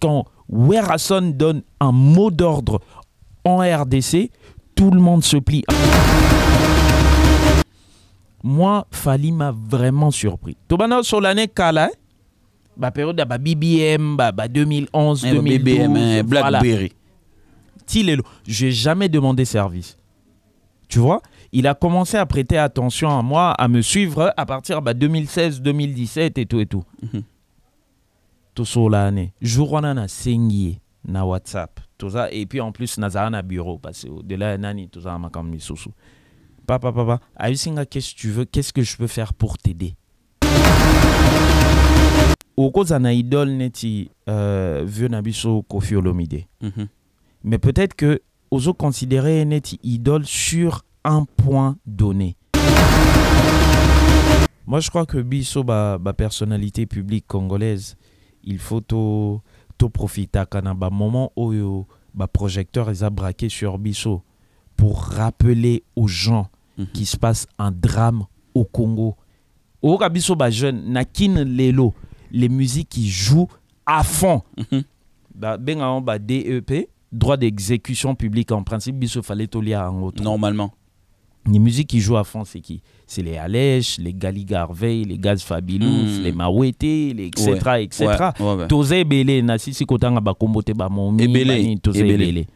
quand Werrason donne un mot d'ordre en RDC, tout le monde se plie. Moi, Fali m'a vraiment surpris. sur l'année Kala, hein, bah période bah BBM, 2011, 2012, BBM, Blackberry. Voilà. J'ai jamais demandé service. Tu vois, il a commencé à prêter attention à moi, à me suivre à partir de bah, 2016, 2017 et tout et tout. Mhm toso lani jour wana nasengi na whatsapp toza et puis en plus a na bureau parce que de là nani toza makambo misusu papa papa qu'est-ce que tu veux qu'est-ce que je peux faire pour t'aider okozala na idole neti euh, vieux na biso kofi olomide mm mais peut-être que considérer neti idole sur un point donné moi je crois que biso ba, ba personnalité publique congolaise il faut tout profiter à moment où le euh, projecteur est a braqué sur Bissot pour rappeler aux gens mhm. qu'il se passe un drame au Congo. Au jeune nakin lelo les musiques qui jouent à fond. Mhm. Bah, DEP e droit d'exécution publique en principe Bisho fallait un en Normalement les musiques qui jouent à fond, c'est qui C'est les Alèches, les Gali Garvey, les Gaz Fabilous, hmm. les Mawete, les etc. Ouais. etc. Ouais. Ouais, Tozé Belé, Nassi Sikotanga Bakombote les Ebele. Et belé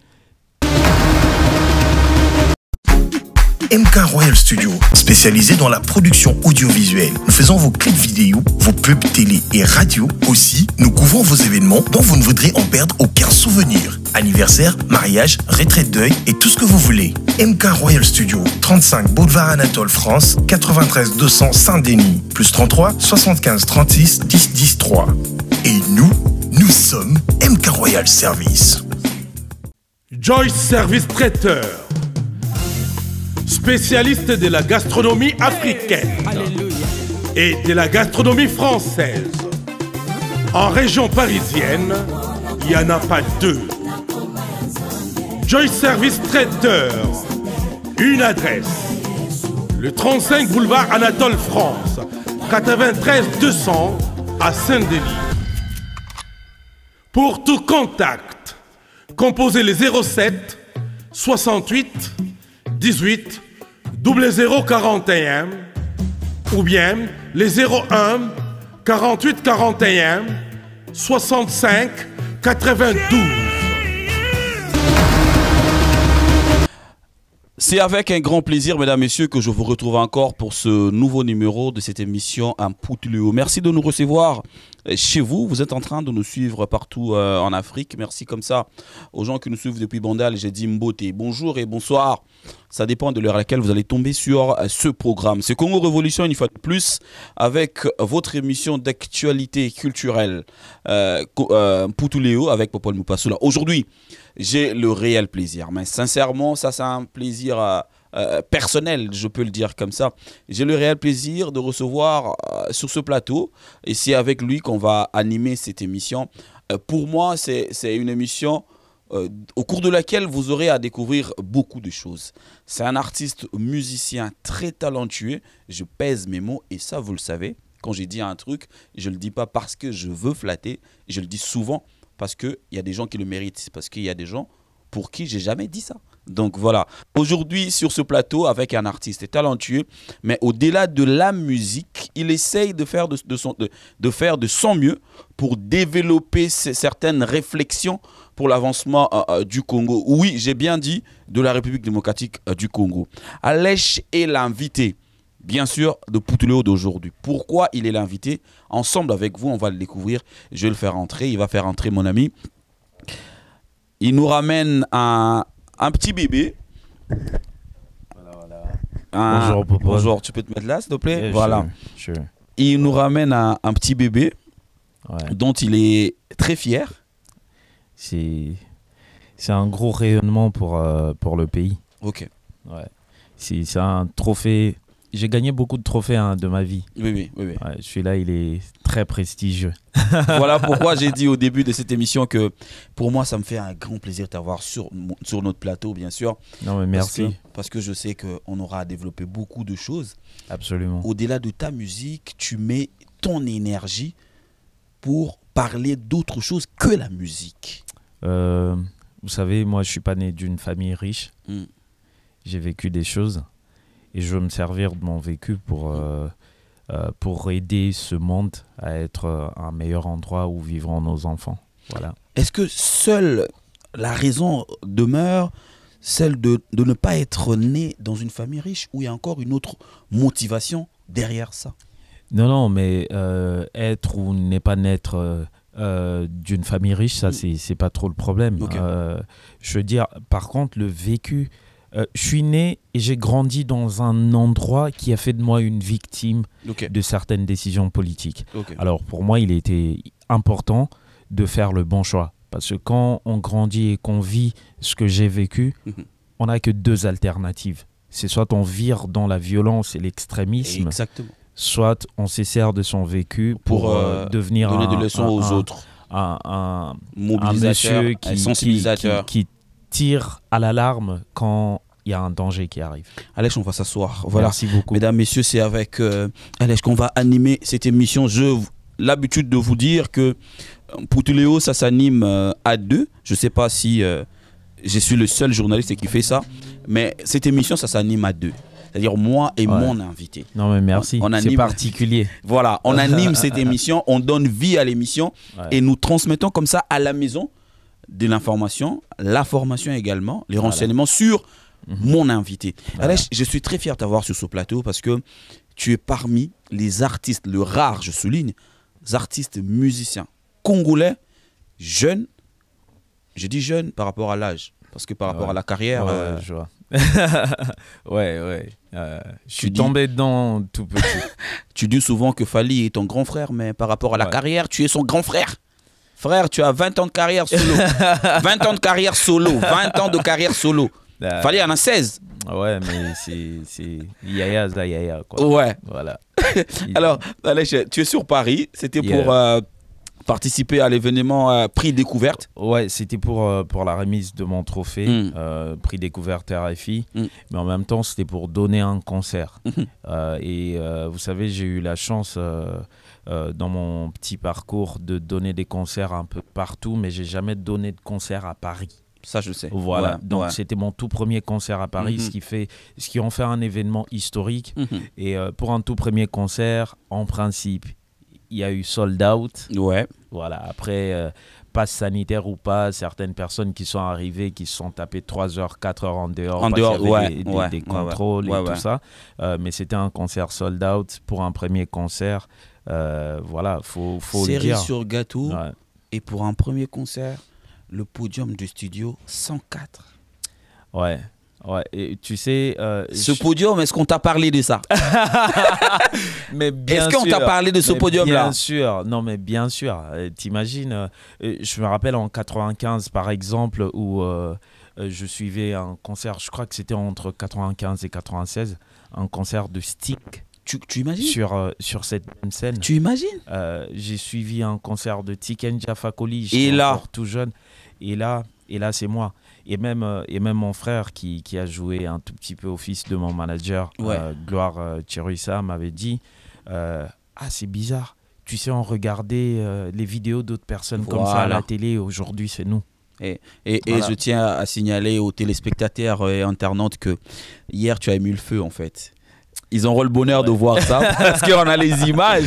MK Royal Studio, spécialisé dans la production audiovisuelle. Nous faisons vos clips vidéo, vos pubs télé et radio. Aussi, nous couvrons vos événements dont vous ne voudrez en perdre aucun souvenir. Anniversaire, mariage, retraite deuil et tout ce que vous voulez. MK Royal Studio, 35 Boulevard Anatole France, 93 200 Saint-Denis, plus 33 75 36 10 10 3. Et nous, nous sommes MK Royal Service. Joyce Service Traiteur spécialiste de la gastronomie africaine et de la gastronomie française. En région parisienne, il n'y en a pas deux. Joy Service Traiteur, une adresse. Le 35 boulevard Anatole France, 93 200 à Saint-Denis. Pour tout contact, composez les 07 68 18 0041 ou bien les 01 48 41 65 92. C'est avec un grand plaisir, mesdames, messieurs, que je vous retrouve encore pour ce nouveau numéro de cette émission en Leo. Merci de nous recevoir chez vous. Vous êtes en train de nous suivre partout euh, en Afrique. Merci comme ça aux gens qui nous suivent depuis Bandal. J'ai dit Mbote. Bonjour et bonsoir. Ça dépend de l'heure à laquelle vous allez tomber sur euh, ce programme. C'est Congo Révolution, une fois de plus, avec votre émission d'actualité culturelle euh, euh avec Popol Moupassoula. Aujourd'hui, j'ai le réel plaisir. Mais sincèrement, ça, c'est un plaisir à euh, personnel, je peux le dire comme ça. J'ai le réel plaisir de recevoir euh, sur ce plateau, et c'est avec lui qu'on va animer cette émission. Euh, pour moi, c'est une émission au cours de laquelle vous aurez à découvrir beaucoup de choses. C'est un artiste musicien très talentueux, je pèse mes mots, et ça, vous le savez, quand j'ai dit un truc, je ne le dis pas parce que je veux flatter, je le dis souvent parce qu'il y a des gens qui le méritent, parce qu'il y a des gens pour qui j'ai jamais dit ça. Donc voilà. Aujourd'hui, sur ce plateau, avec un artiste talentueux, mais au-delà de la musique, il essaye de faire de, son, de, faire de son mieux pour développer certaines réflexions pour l'avancement euh, euh, du Congo. Oui, j'ai bien dit de la République démocratique euh, du Congo. Alèche est l'invité, bien sûr, de Poutuléo d'aujourd'hui. Pourquoi il est l'invité Ensemble avec vous, on va le découvrir. Je vais le faire entrer. Il va faire entrer mon ami. Il nous ramène un, un petit bébé. bonjour, Bonjour, tu peux te mettre là, s'il te plaît Voilà. Il nous ramène un, petit bébé dont il est très fier. C'est un gros rayonnement pour, euh, pour le pays. Ok. Ouais. C'est un trophée j'ai gagné beaucoup de trophées hein, de ma vie. Oui, oui, oui. Celui-là, il est très prestigieux. voilà pourquoi j'ai dit au début de cette émission que pour moi, ça me fait un grand plaisir de t'avoir sur, sur notre plateau, bien sûr. Non, mais merci. Parce que, je sais qu'on aura à développer beaucoup de choses. Absolument. Au-delà de ta musique, tu mets ton énergie pour parler d'autre choses que la musique. Euh, vous savez, moi, je suis pas né d'une famille riche. Hmm. J'ai vécu des choses. Et je veux me servir de mon vécu pour, euh, euh, pour aider ce monde à être euh, un meilleur endroit où vivront nos enfants. Voilà. Est-ce que seule la raison demeure celle de, de ne pas être né dans une famille riche ou il y a encore une autre motivation derrière ça Non, non, mais être ou n'est pas naître d'une famille riche, ça, mm. c'est pas trop le problème. je veux dire, par contre, le vécu euh, je suis né et j'ai grandi dans un endroit qui a fait de moi une victime de certaines décisions politiques. Alors pour moi, il était important de faire le bon choix. Parce que quand on grandit et qu'on vit ce que j'ai vécu, mhm. on n'a que deux alternatives. C'est soit on vire dans la violence et l'extrémisme, soit on sert de son vécu pour, euh, euh, devenir donner un, des leçons aux autres. Un, mobilisateur, qui, sensibilisateur. qui Tire à l'alarme quand il y a un danger qui arrive. Alex, on va s'asseoir. Voilà. Merci beaucoup. Mesdames, messieurs, c'est avec euh, Alex qu'on va animer cette émission. Je l'habitude de vous dire que euh, pour Tuléo, ça s'anime euh, à deux. Je ne sais pas si je suis le seul journaliste qui fait ça, mais cette émission, ça s'anime à deux. C'est-à-dire moi et mon invité. Non mais merci, on, c'est particulier. Voilà, on anime cette émission, on donne vie à l'émission et nous transmettons comme ça à la maison de l'information, la formation également, les renseignements sur mhm. mon invité. je suis très fier de t'avoir sur ce plateau parce que tu es parmi les artistes, le rare, je souligne, artistes musiciens congolais, jeunes. Je dis jeunes par rapport à l'âge, parce que par rapport à la carrière. Ouais, euh, je vois. ouais, ouais. Euh, je suis tombé dedans tout petit. tu dis souvent que Fali est ton grand frère, mais par rapport à la carrière, tu es son grand frère. Frère, tu as 20 ans de carrière solo. 20 ans de carrière solo. 20 ans de carrière solo. Fallait en a 16. Ouais, mais c'est Yaya Yaya. Ouais. Voilà. Alors, allez, tu es sur Paris. C'était pour euh, participer à l'événement euh, Prix Découverte. Ouais, c'était pour, euh, pour la remise de mon trophée, mm. Prix Découverte RFI. Mm. Mais en même temps, c'était pour donner un concert. Mm-hmm. et vous savez, j'ai eu la chance euh, dans mon petit parcours de donner des concerts un peu partout, mais j'ai jamais donné de concert à Paris. Ça, je sais. Voilà. Donc, c'était mon tout premier concert à Paris, mhm. ce, qui fait, ce qui en fait un événement historique. Mhm. Et euh, pour un tout premier concert, en principe, il y a eu sold out. Ouais. Voilà. Après, pas euh, passe sanitaire ou pas, certaines personnes qui sont arrivées, qui se sont tapées 3 heures, 4 heures en dehors. En dehors, ouais, des, contrôles et tout ça. mais c'était un concert sold out pour un premier concert. Euh, voilà, faut, faut sur gâteau. Et pour un premier concert, le podium du studio 104. Ouais. Ouais, tu sais. Euh, ce podium, est-ce qu'on t'a parlé de ça Mais bien Est-ce qu'on t'a parlé de ce podium-là Bien sûr, non, mais bien sûr. Euh, t'imagines, je me rappelle en 95, par exemple, où je suivais un concert, je crois que c'était entre 95 et 96, un concert de Stick tu, imagines sur, euh, sur cette même scène. Tu imagines euh, J'ai suivi un concert de Tiken Jafakoli. Et là... tout jeune. Et là, et là c'est moi. Et même, euh, et même mon frère qui, a joué un tout petit peu au fils de mon manager, Gloire Gloire sa m'avait dit Ah, c'est bizarre. Tu sais, on regardait les vidéos d'autres personnes comme ça à la télé. Aujourd'hui, c'est nous. Et, et, et, je tiens à signaler aux téléspectateurs et internautes que hier, tu as ému le feu, en fait ils auront le bonheur de voir ça parce qu'on a les images.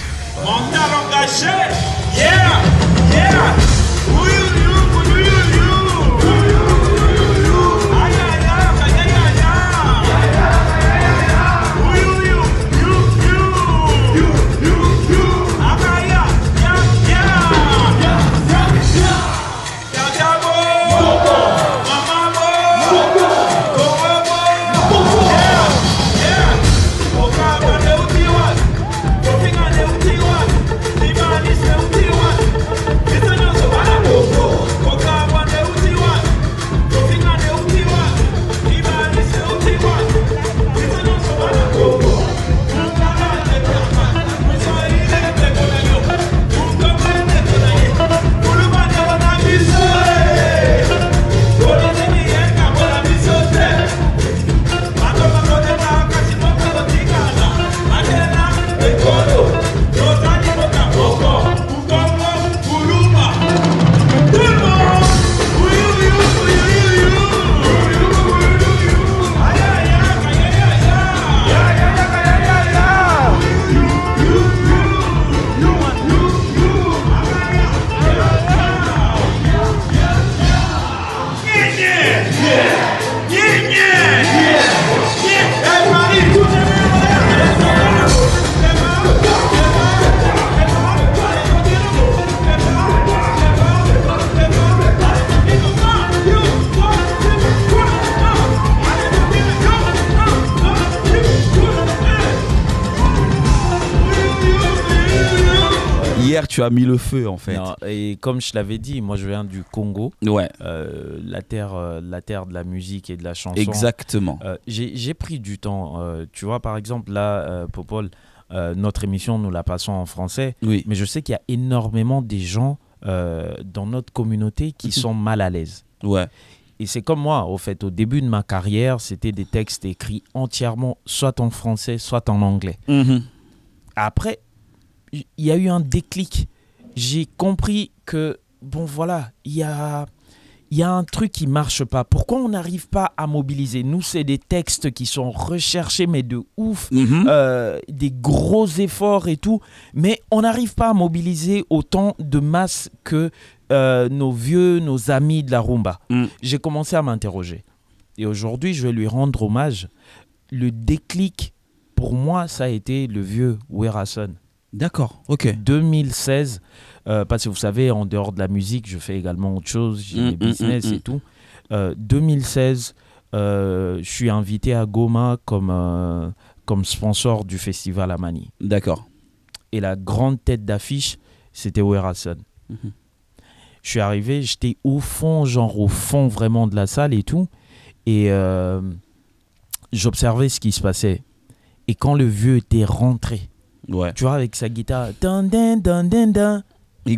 Hier, tu as mis le feu, en fait. et comme je l'avais dit, moi, je viens du Congo. Ouais. Euh, la, terre, euh, la terre de la musique et de la chanson. Exactement. Euh, j'ai pris du temps. tu vois, par exemple, là, Popol, notre émission, nous la passons en français. Oui. Mais je sais qu'il y a énormément des gens dans notre communauté qui mhm. sont mal à l'aise. Ouais. Et c'est comme moi, au fait, au début de ma carrière, c'était des textes écrits entièrement soit en français, soit en anglais. Mhm. Après, il y a eu un déclic. J'ai compris que, bon voilà, il y a, a un truc qui marche pas. Pourquoi on n'arrive pas à mobiliser Nous, c'est des textes qui sont recherchés, mais de ouf, mhm. euh, des gros efforts et tout, mais on n'arrive pas à mobiliser autant de masse que euh, nos vieux, nos amis de la rumba. Mm. J'ai commencé à m'interroger. Et aujourd'hui, je vais lui rendre hommage. Le déclic, pour moi, ça a été le vieux Werason. D'accord, ok. 2016, euh, parce que vous savez, en dehors de la musique, je fais également autre chose, j'ai mm, des mm, business mm, et tout. 2016, euh, euh, je suis invité à Goma comme, comme sponsor du festival à Mani. D'accord. Et la grande tête d'affiche, c'était Oerason. Mmh. Je suis arrivé, j'étais au fond, genre au fond vraiment de la salle et tout. Et j'observais ce qui se passait. Et quand le vieux était rentré, Ouais. Tu vois, avec sa guitare. Et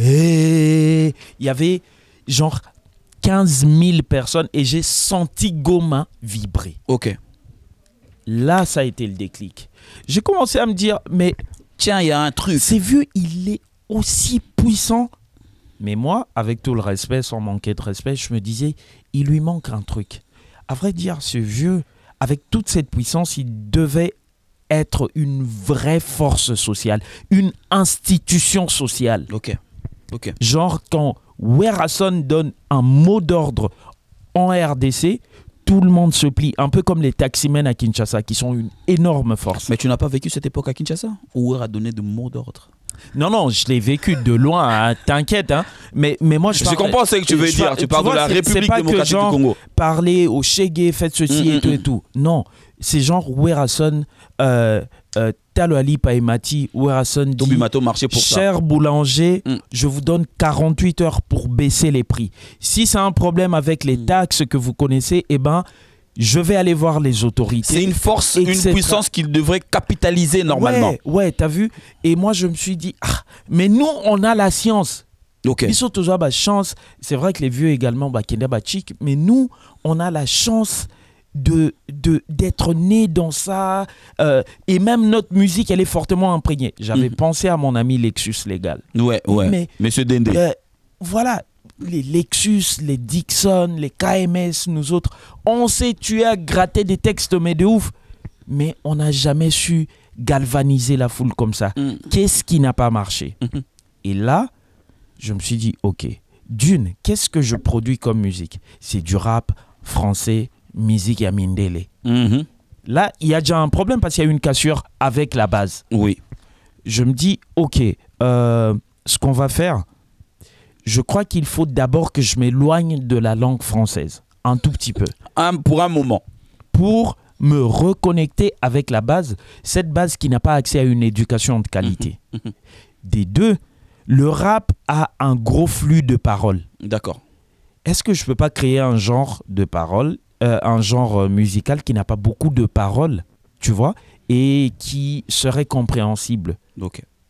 eh, il y avait genre 15 000 personnes et j'ai senti Goma vibrer. Ok. Là, ça a été le déclic. J'ai commencé à me dire, mais tiens, il y a un truc. C'est vu il est aussi puissant. Mais moi, avec tout le respect, sans manquer de respect, je me disais, il lui manque un truc. À vrai dire, ce vieux, avec toute cette puissance, il devait être une vraie force sociale, une institution sociale. Ok. ok. Genre quand Werrason donne un mot d'ordre en RDC, tout le monde se plie, un peu comme les taximens à Kinshasa, qui sont une énorme force. Mais tu n'as pas vécu cette époque à Kinshasa Où Wehr a donné de mots d'ordre non, non, je l'ai vécu de loin, hein, t'inquiète. Hein, mais, mais moi, je, parle, je comprends ce que tu veux dire. tu parles de la République démocratique du Congo. Parler au Chegué, faites ceci et mm, mm, tout et mm. tout. Non, c'est genre Werason, euh, euh Paimati, dit Cher boulanger, mm. je vous donne 48 heures pour baisser les prix. Si c'est un problème avec les mm. taxes que vous connaissez, eh ben, je vais aller voir les autorités. C'est une force, une puissance qu'il devrait capitaliser normalement. Ouais, tu t'as vu Et moi, je me suis dit, ah, mais nous, on a la science. Ils sont toujours bah, chance. C'est vrai que les vieux également, bah, mais nous, on a la chance de d'être né dans ça. Euh, et même notre musique, elle est fortement imprégnée. J'avais mhm. pensé à mon ami Lexus Légal. Ouais, ouais. Mais, Monsieur Dende. Euh, voilà, les Lexus, les Dixon, les KMS, nous autres, on sait tu à gratter des textes, mais de ouf. Mais on n'a jamais su galvaniser la foule comme ça. Mm. Qu'est-ce qui n'a pas marché mhm. Et là, je me suis dit, ok, d'une, qu'est-ce que je produis comme musique C'est du rap français, musique à Mindele. Mhm. Là, il y a déjà un problème parce qu'il y a une cassure avec la base. Oui. Je me dis, ok, euh, ce qu'on va faire, je crois qu'il faut d'abord que je m'éloigne de la langue française, un tout petit peu. pour un moment. Pour me reconnecter avec la base, cette base qui n'a pas accès à une éducation de qualité. Mhm. Mhm. Des deux, le rap a un gros flux de paroles. D'accord. Est-ce que je ne peux pas créer un genre de paroles euh, un genre euh, musical qui n'a pas beaucoup de paroles, tu vois, et qui serait compréhensible.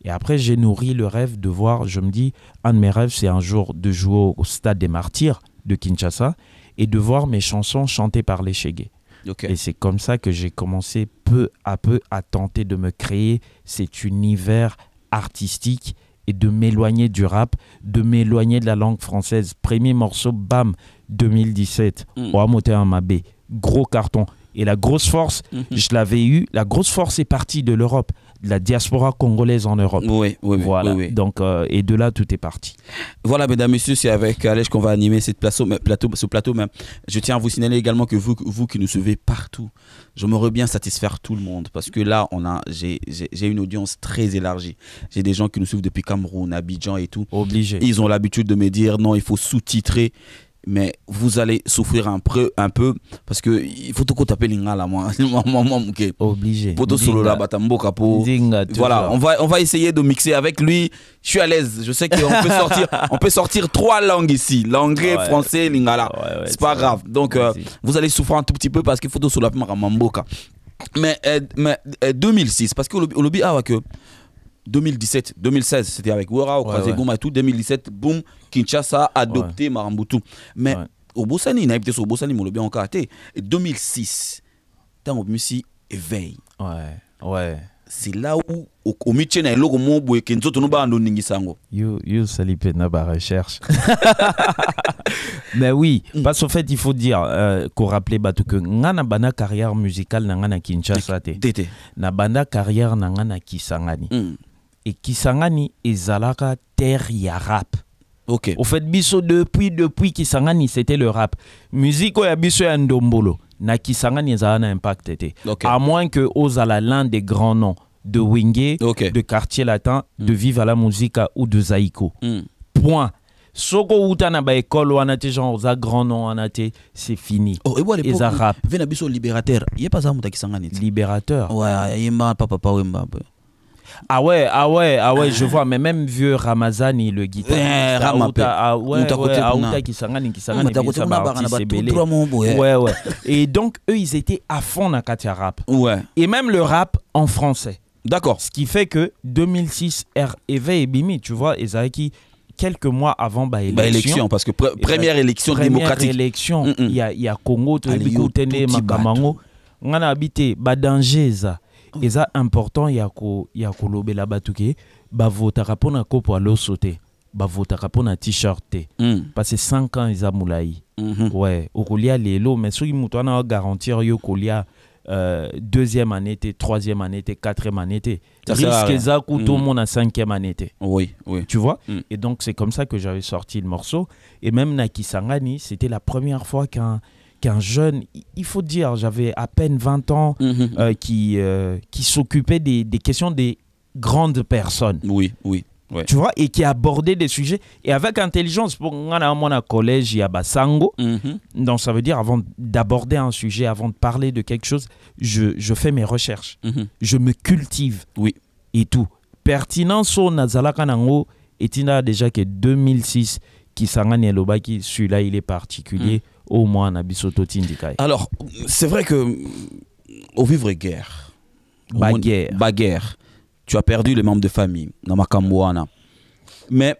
Et après, j'ai nourri le rêve de voir, je me dis, un de mes rêves, c'est un jour de jouer au Stade des Martyrs de Kinshasa et de voir mes chansons chantées par les Chegués. Et c'est comme ça que j'ai commencé peu à peu à tenter de me créer cet univers artistique et de m'éloigner du rap, de m'éloigner de la langue française. Premier morceau, bam, 2017, mm. Oamote gros carton. Et la grosse force, mm-hmm. je l'avais eu, la grosse force est partie de l'Europe la diaspora congolaise en Europe. Oui, oui, voilà. Oui, Donc, euh, et de là, tout est parti. Voilà, mesdames, messieurs, c'est avec Alège qu'on va animer cette plateau, ce plateau. Mais je tiens à vous signaler également que vous, vous qui nous suivez partout, j'aimerais bien satisfaire tout le monde parce que là, on a, j'ai une audience très élargie. J'ai des gens qui nous suivent depuis Cameroun, Abidjan et tout. Obligé. Ils ont l'habitude de me dire non, il faut sous-titrer mais vous allez souffrir un peu, un peu parce que il faut tout taper lingala moi là moi obligé photo sur la mboka pour... voilà on va on va essayer de mixer avec lui je suis à l'aise je sais qu'on peut sortir on peut sortir trois langues ici l'anglais français lingala c'est pas grave donc euh, vous allez souffrir un tout petit peu parce qu'il faut sur la mamboka mais euh, mais 2006 euh, parce que au lobby ah, que 2017, 2016, c'était avec Wara au ouais, ouais. tout. 2017, boum, Kinshasa a adopté ouais. Marambutu. Mais au Bossani, il a sur Bossani, mais bien encore été. 2006, tant au Mussi éveille. Ouais, ouais. C'est là où, au Michel, il y a un logo mobile qui nous a donné sango. You, you, Salipe, n'a recherche. Mais oui, mm. parce qu'en fait, il faut dire euh, qu'on rappelait bah, que ngana une carrière musicale na Kinshasa. Nous Na bana carrière na ngana Kisangani. Mm ekisangani ezalaka terre ya rap ok fait, biso depuis depuis kisangani c'était le rap musique ya biso ya ndombolo na kisangani ezala na impact été. à moins que ozala l'un des grands noms de Wingé, okay. de quartier latin mm. de vive à la musica ou de zaiko mm. point soko outa na wana te genre grands grand nom wana c'est fini oh, eza rap ve biso libérateur a pas ça moto Kisangani. libérateur ouais, mal papa pa ah ouais, ah ouais, ah ouais, je vois, mais même vieux Ramazani, le guitariste. Ramapé. Ouais, ah ouais, Kisangani, Kisangani, Ouais, ouais. Et donc, eux, ils étaient à fond dans Katia Rap. Ouais. Et même le rap en français. D'accord. Ce qui fait que 2006, Eve et Bimi, tu vois, qui quelques mois avant bah, bah élection, bah, parce que première bah, élection première démocratique élection mm, mm. il y a il y a Congo on a habité bah, dangereuse. Et ça important ya, la batuke ba vota ke bavotaka mpona kopo l'eau sauté, bavotaka mpona t-shirt t mm. parce que 5 ans eza molai mm -hmm. ouais okolia lelo mais soki qui wana garantir yo colia euh, deuxième année 3 troisième année 4 quatrième année était risque tout monde monde 5 cinquième année était oui, oui. tu vois hmm. et donc c'est comme ça que j'avais sorti le morceau et même na Sangani, c'était la première fois qu'un qu'un jeune, il faut dire, j'avais à peine 20 ans, mhm. euh, qui, euh, qui s'occupait des, questions des grandes personnes. Oui, oui. Tu vois, et qui abordait des sujets, et avec intelligence. Pour moi, à collège, il y a Donc, ça veut dire, avant d'aborder un sujet, avant de parler de quelque chose, je, fais mes recherches. Mhm. Je me cultive. Oui. Et tout. Pertinence au oh, Nazala Kanango, et il y a déjà que 2006, qui s'en a celui-là, il est particulier. Mhm omwana biso totindika ye alors c'est vrai que au vivre guerre baguerre baguerre tu as perdu les membres de famille na makambo wana mais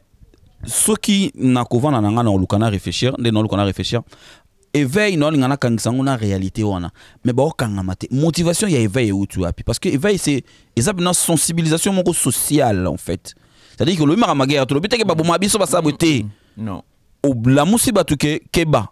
soki na kovanda na nga na oluka na réfléchir ndé na oluka réfléchir éveil na ngana nakangisa yango réalité wana ba okanga mate. motivation ya éveil tu as. parce que éveil c'est eza mpena sensibilisation moko sociale en fait c'est-à-dire que ke le but guerre que te ke baboma biso basabo te olamusi bato que keba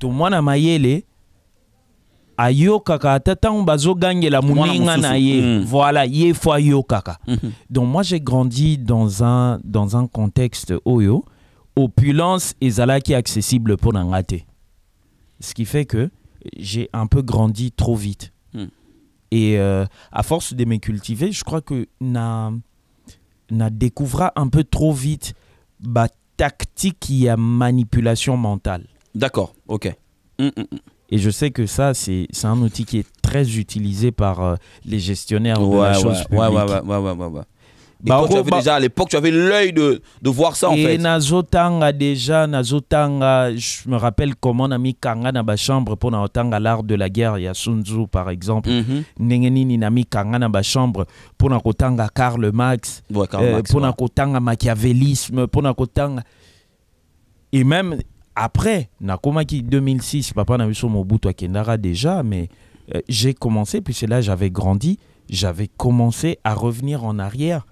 donc moi j'ai grandi dans un, dans un contexte oyo opulence est accessible pour accessible pour ce qui fait que j'ai un peu grandi trop vite mm. et euh, à force de me cultiver je crois que na, na découvra un peu trop vite bah, tactique et la manipulation mentale D'accord, ok. Mm, mm, mm. Et je sais que ça, c'est un outil qui est très utilisé par euh, les gestionnaires ouais, de la ouais, chose publique. Ouais, ouais, ouais, ouais, bah, tu avais bah déjà à l'époque, tu avais l'œil de, de, voir ça en et fait. Et Nazotanga déjà, Nazotanga, je me rappelle comment on a mis Kanga dans ma chambre pour Nazotanga l'art de la guerre, il y a Sun Tzu par exemple. Mm -hmm. mis Kanga dans ma chambre pour Nazotanga Karl Marx, ouais, Karl euh, Marx euh, pour ouais. Machiavélisme, pour Nazotanga. Et même après nakomaki 2006 papa na biso mobutu Kenara déjà mais euh, j'ai commencé puisque là j'avais grandi j'avais commencé à revenir en arrière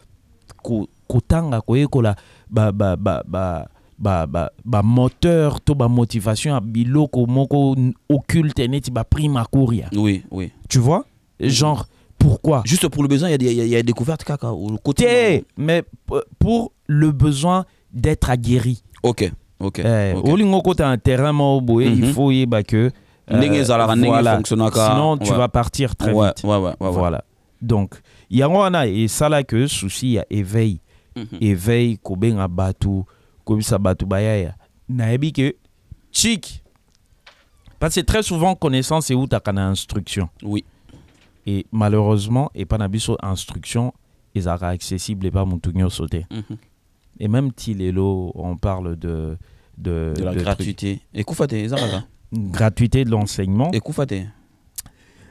kotanga koyekola ba ba ba ba ba ba ba moteur to ba motivation à biloko moko occulte neti ba prime courir oui oui tu vois genre pourquoi juste pour le besoin il y a il y, côté mais pour le besoin d'être aguerri OK ok eh, olingo okota un terrain moko boye il mhm. faut oyeba ke ndenge ezalaka euh, fonctionne encore. sinon tu vas partir très vite Ouais, ouais, voilà donc yango wana que souci y a éveil mhm. éveil kobenga bato koyebisa bato bayaya nayebi que chic. parce que très souvent connaissance eutaka na instruction oui et malheureusement epa na sur instruction ezalaka accessible epa motu nyonso sauter. mm -hmm et même Tilelo, on parle de. De, de la gratuité. Et Koufate, Gratuité de l'enseignement. Et Koufate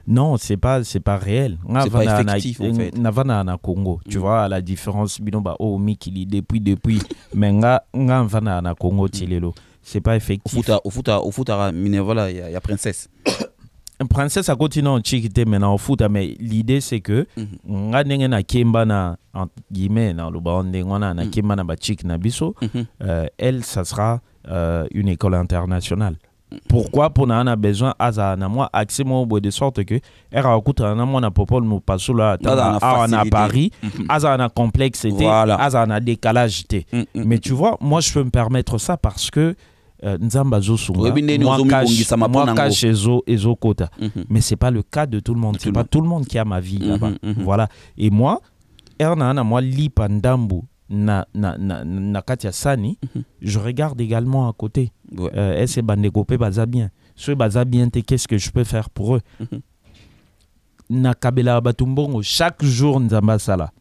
non, c'est pas c'est pas réel. C'est pas effectif en fait. Navana na Congo, tu mm. vois la différence binomba oh mikili depuis depuis mais nga nga navana na Congo mm. tilelo. C'est pas effectif. Au foot au au y a princesse princesse à na otiki te me na ofuta mais l'idée c'est que mm -hmm. nga ndenge Kimba na entre guillemets naloba o ndenge des gens na Kimba na biso mm -hmm. elle ça sera euh, une école internationale mm-hmm. pourquoi pour mpona a besoin azala na moi accès moko boye de sorte que elle ere akutana na mwana popole mopasula awa na paris azala mm-hmm. na complexe te voilà. azala na décalage te mm-hmm. mais tu vois moi je peux me permettre ça parce que nzamba euh, nzambe azosunga oui, mwaka chez ezo ezokota mhm. mais c'est pas le cas de tout le monde c'est pas tout le monde qui a ma vie mhm, là-bas mhm, voilà et moi Erna, na moi li pandambu na, na, na, na kati je regarde également à côté ouais. euh, ese bandeko mpe baza bien se baza bien te qu'est ce que je peux faire pour eux Na Kabela Batumbongo, chaque jour nzamba sala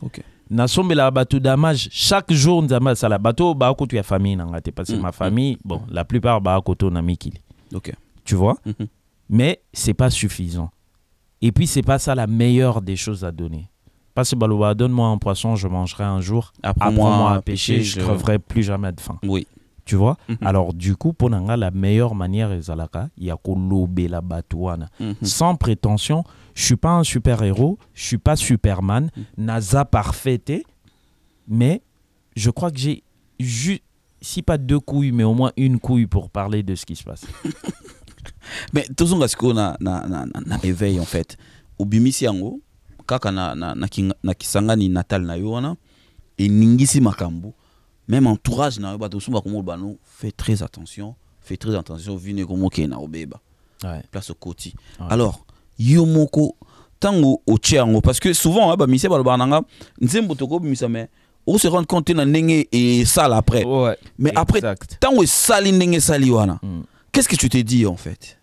OK na sombela bato damage chaque jour nzambe asala bato tu ya famille na parce que mm, ma mm. famille bon la plupart baakoto na mikili Ok. tu vois mm-hmm. mais c'est pas suffisant et puis c'est pas ça la meilleure des choses à donner parce que baloba donne-moi un poisson je mangerai un jour après moi à, pêcher je creverai plus jamais de faim oui tu vois mm-hmm. alors du coup pour nanga la meilleure manière ezalaka ya kolobela bato mm-hmm. sans prétention je suis pas un super-héros, je suis pas Superman, mm. NASA parfaité, mais je crois que j'ai juste, si pas deux couilles, mais au moins une couille pour parler de ce qui se passe. mais tozonga sikoyo qu'on na, na, na, na éveil en fait obimisi quand kaka na, na, na, kisangani natal na et Ningisi même entourage na yo bato mosusu très attention fait très attention qu'il ekomokende na obeba ouais. place au côté. alors yomoko moko ochiango parce que souvent bah balobaka na nga nzembo tokobimisa mais ose rend compte na na et sale après ouais, mais après ntango sali ndenge sali wana mm. qu'est ce que tu te dis en fait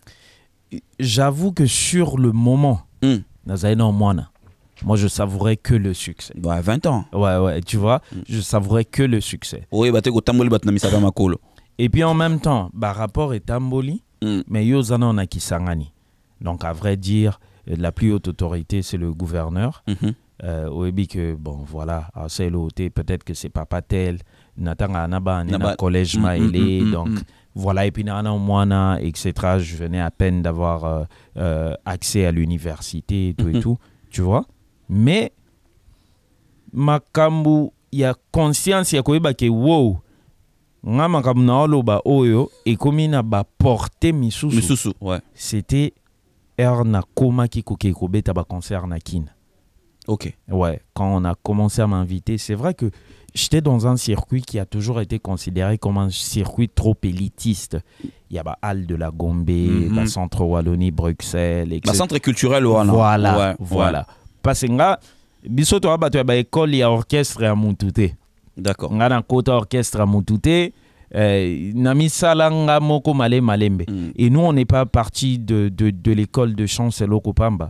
j'avoue que sur le moment mm. nazali na moi je savourais que le succès. Ouais, bah, 20 ans. Ouais, ouais, tu vois, mm. je savourais que le succès. Oui, bah, tamboli batunamisaka makolo. Et puis en même temps, bah, rapport est tamboli, mm. mais yo zana on a kisangani. Donc, à vrai dire, la plus haute autorité, c'est le gouverneur. Mmh. Euh, que, bon, voilà, ah, c'est l'OT, peut-être que c'est papa tel, Nathan Anaba, un collège mm, Maélé, mm, mm, donc voilà, et puis Nana Moana, etc. Je venais à peine d'avoir euh, euh, accès à l'université et tout et mhm. tout, tu vois. Mais, Makambu, il y a conscience, il y a quoi, que wow, nga makambu naolo ba oyo, et comme il n'a pas porté misusu, ouais. c'était air na ki koke ba concert na ok ouais quand on a commencé à m'inviter c'est vrai que j'étais dans un circuit qui a toujours été considéré comme un circuit trop élitiste il y a la bah, halle de la Gombe le mhm. bah, centre Wallonie Bruxelles Le bah, centre culturel wallonie voilà voilà parce que biso bah tu ya ba école a orchestre à Moutouté. d'accord a un côté orchestre à Moutouté. Euh, moko mm. Et nous, on n'est pas parti de, de, l'école de Chancelo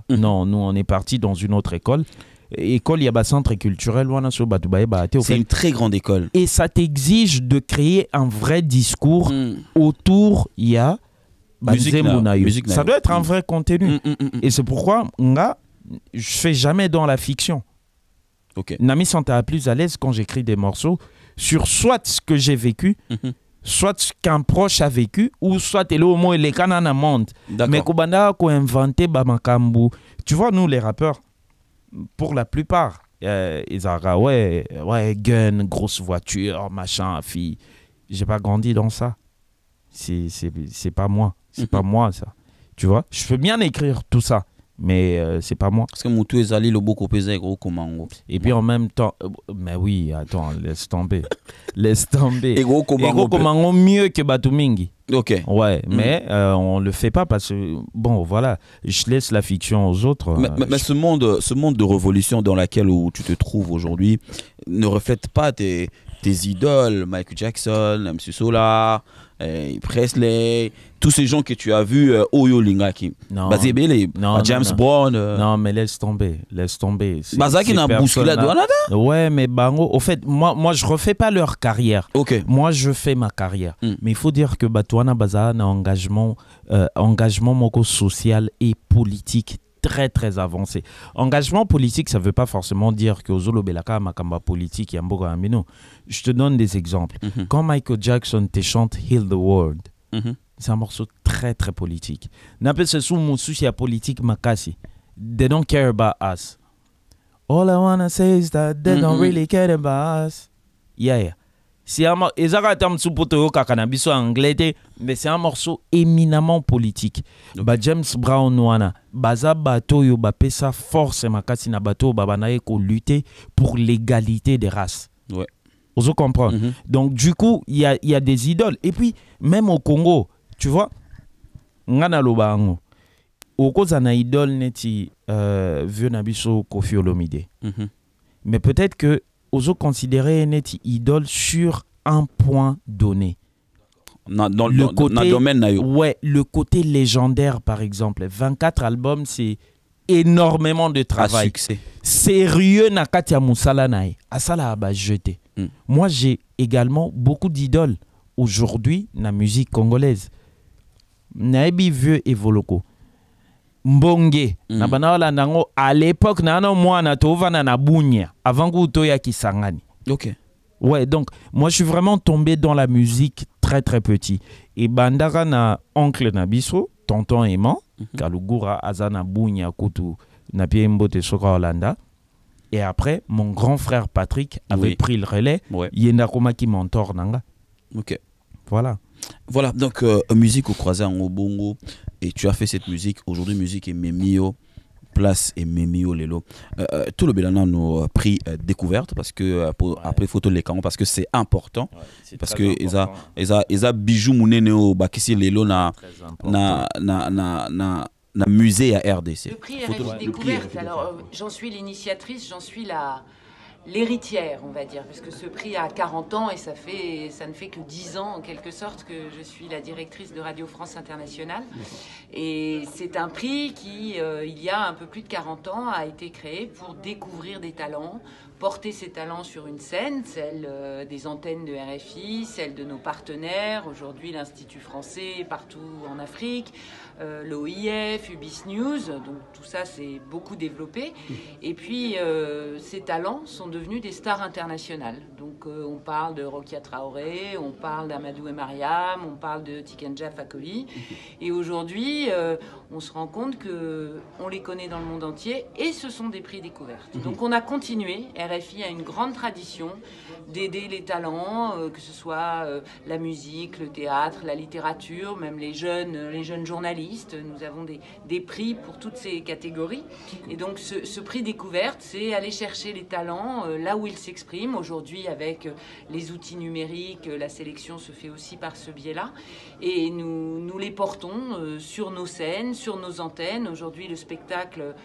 mm. Non, nous, on est parti dans une autre école. École un Centre Culturel, bah, c'est une très grande école. Et ça t'exige de créer un vrai discours mm. autour ya musique, Ça doit être un vrai contenu. Et c'est pourquoi nga, je fais jamais dans la fiction. Okay. Nami Santa plus à l'aise quand j'écris des morceaux sur soit ce que j'ai vécu, mhm. soit ce qu'un proche a vécu, ou soit il au moins les canana monde. Mais Kubanda a inventé Bamakambu. Tu vois, nous, les rappeurs, pour la plupart, euh, ils ont ah ouais, ouais, gun, grosse voiture, machin, fille. J'ai pas grandi dans ça. C'est pas moi. C'est mhm. pas moi, ça. Tu vois, je peux bien écrire tout ça mais euh, c'est pas moi. Parce que Moutou est allé le beaucoup peser gros Et puis en même temps, euh, mais oui, attends, laisse tomber. laisse tomber. Et gros mieux que Batumingi. Ok. Ouais, mm. mais euh, on le fait pas parce que, bon, voilà, je laisse la fiction aux autres. Mais, ce, monde, ce monde de révolution dans lequel tu te trouves aujourd'hui ne reflète pas tes, idoles, Michael Jackson, M. Solar. Eh, Presley, tous ces gens que tu as vus, euh, Oyo Lingaki, bah, bah, James Brown. Euh. Non, mais laisse tomber, laisse tomber. Bazaki n'a bousculé Ouais, mais Bango, au fait, moi, moi je refais pas leur carrière. Moi, je fais ma carrière. Hmm. Mais il faut dire que Batouana Baza a un engagement, euh, engagement moko social et politique très très avancé. Engagement politique, ça ne veut pas forcément dire que Ozolo Belaka, Makamba politique et Amino. Je te donne des exemples. Mhm. Quand Michael Jackson te chante Heal the World, mhm. c'est un morceau très très politique. N'appelle ce sous mon politique Makasi. They don't care about us. All I wanna say is that they mhm, don't really care about us. Yeah, yeah. C'est un eza ka ta mutsu poto yo anglais mais c'est un morceau éminemment politique ba James Brown wana baza bato yo bapesa force makasi na bato babanda ko lutter pour l'égalité des races ouais. ozo comprenez mm -hmm. donc du coup il y a, y a des idoles et puis même au Congo tu vois nga naloba yango okozala na idole neti euh, vieux nabiso kofi olomide mm -hmm. mais peut-être que considérer une idole sur un point donné dans, le côté, domaine ouais le côté légendaire par exemple 24 albums c'est énormément de travail succès. sérieux na à hmm. moi j'ai également beaucoup d'idoles aujourd'hui la musique congolaise Naibi vieux et voloco mbonge mm. na banaolanda l'époque na yano mwana na bunya avant ngu toya kisangani ok ouais donc moi je suis vraiment tombé dans la musique très très petit ebandaka na oncle na biso tonton aimant mm -hmm. kalugura Azana bunya kutu na pie mbote soka olanda et après mon grand frère Patrick avait pris le relais ouais. yenda ki mentor nanga ok voilà voilà donc euh, musique au croisé en obongo et tu as fait cette musique aujourd'hui musique et Memio place et Memio Lelo euh, euh tout le monde nous euh, prix euh, découverte parce que après photo les l'écran, parce que c'est important parce que ils a ils a bijoux Lelo na na musée à RDC. Le prix RFI Découverte, alors j'en suis l'initiatrice, j'en suis la, l'héritière, on va dire, puisque ce prix a 40 ans et ça, ne fait que 10 ans, en quelque sorte, que je suis la directrice de Radio France Internationale. Et c'est un prix qui, euh, il y a un peu plus de 40 ans, a été créé pour découvrir des talents, porter ces talents sur une scène, celle euh, des antennes de RFI, celle de nos partenaires, aujourd'hui l'Institut français partout en Afrique, euh, l'OIF, Ubis News, donc tout ça s'est beaucoup développé. Et puis euh, ces talents sont devenus des stars internationales. Donc euh, on parle de Rokia Traoré, on parle d'Amadou et Mariam, on parle de Tikenja Fakoli. Et aujourd'hui, on se rend compte que on les connaît dans le monde entier et ce sont des prix découvertes. Mmh. Donc on a continué, RFI a une grande tradition d'aider les talents, que ce soit la musique, le théâtre, la littérature, même les jeunes, les jeunes journalistes nous avons des, prix pour toutes ces catégories. Et donc ce, prix découverte, c'est aller chercher les talents euh, là où ils s'expriment. Aujourd'hui, avec euh, les outils numériques, euh, la sélection se fait aussi par ce biais-là. Et nous, nous les portons sur nos scènes, sur nos antennes. Aujourd'hui, le spectacle...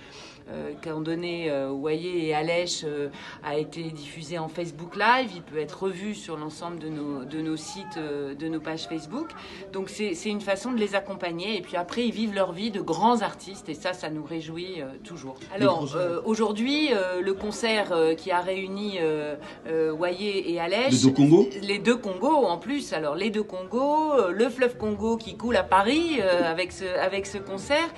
Euh, qu'ont donné Wayé euh, et Alèche euh, a été diffusé en Facebook Live. Il peut être revu sur l'ensemble de nos, sites, de nos pages Facebook. Donc c'est une façon de les accompagner. Et puis après, ils vivent leur vie de grands artistes. Et ça, ça nous réjouit toujours. Alors aujourd'hui, le concert qui a réuni Wayé et Alèche. Les deux Congos Les deux Congos en plus. Alors les deux Congos, le fleuve Congo qui coule à Paris avec, ce, avec ce concert.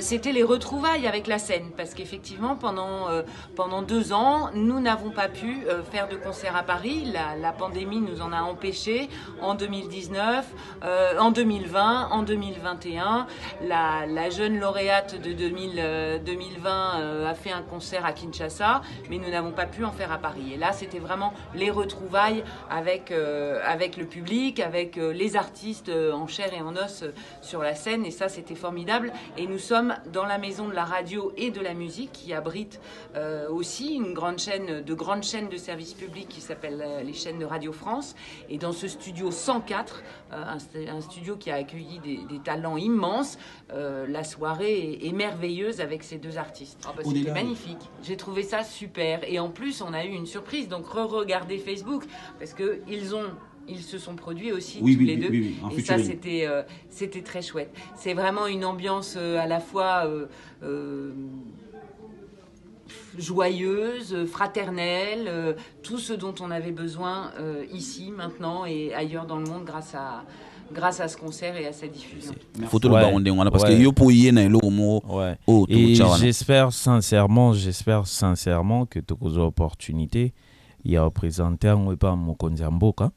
C'était les retrouvailles avec la scène parce qu'effectivement, pendant, euh, pendant deux ans, nous n'avons pas pu euh, faire de concert à Paris. La, pandémie nous en a empêchés en 2019, euh, en 2020, en 2021. La, jeune lauréate de 2020 a fait un concert à Kinshasa, mais nous n'avons pas pu en faire à Paris. Et là, c'était vraiment les retrouvailles avec, avec le public, avec les artistes en chair et en os sur la scène. Et ça, c'était formidable. Et nous sommes dans la maison de la radio et de la musique qui abrite euh, aussi une grande chaîne, de grandes chaînes de services publics qui s'appelle euh, les chaînes de Radio France. Et dans ce studio 104, euh, un, studio qui a accueilli des, talents immenses, la soirée est, merveilleuse avec ces deux artistes. Ah bah, magnifique. J'ai trouvé ça super. Et en plus, on a eu une surprise. Donc re-regardez Facebook parce que ils ont ils se sont produits aussi tous les deux. et ça, c'était c'était très chouette. C'est vraiment une ambiance à la fois joyeuse, euh, fraternelle, euh, tout ce dont on avait besoin euh, ici, maintenant et ailleurs dans le monde grâce à, grâce à ce concert et à sa diffusion. faut Photo ouais. parce que ouais. que oh, Et j'espère sincèrement, j'espère sincèrement que Tokozo opportunité il représenté un pas mon concert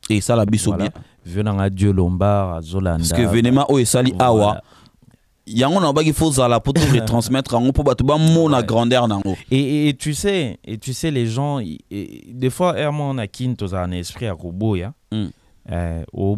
Et ça la biso bien. Venant à Dieu Lombard à Zolanda. Parce que venez moi o oh, et awa yango na babaki fozala po toretransmettre yango mpo bato bamona grandeur na yango et, et tu sais et tu sais les gens et, des fois er mwa on akini tozala na esprit ya koboya mm. Euh, au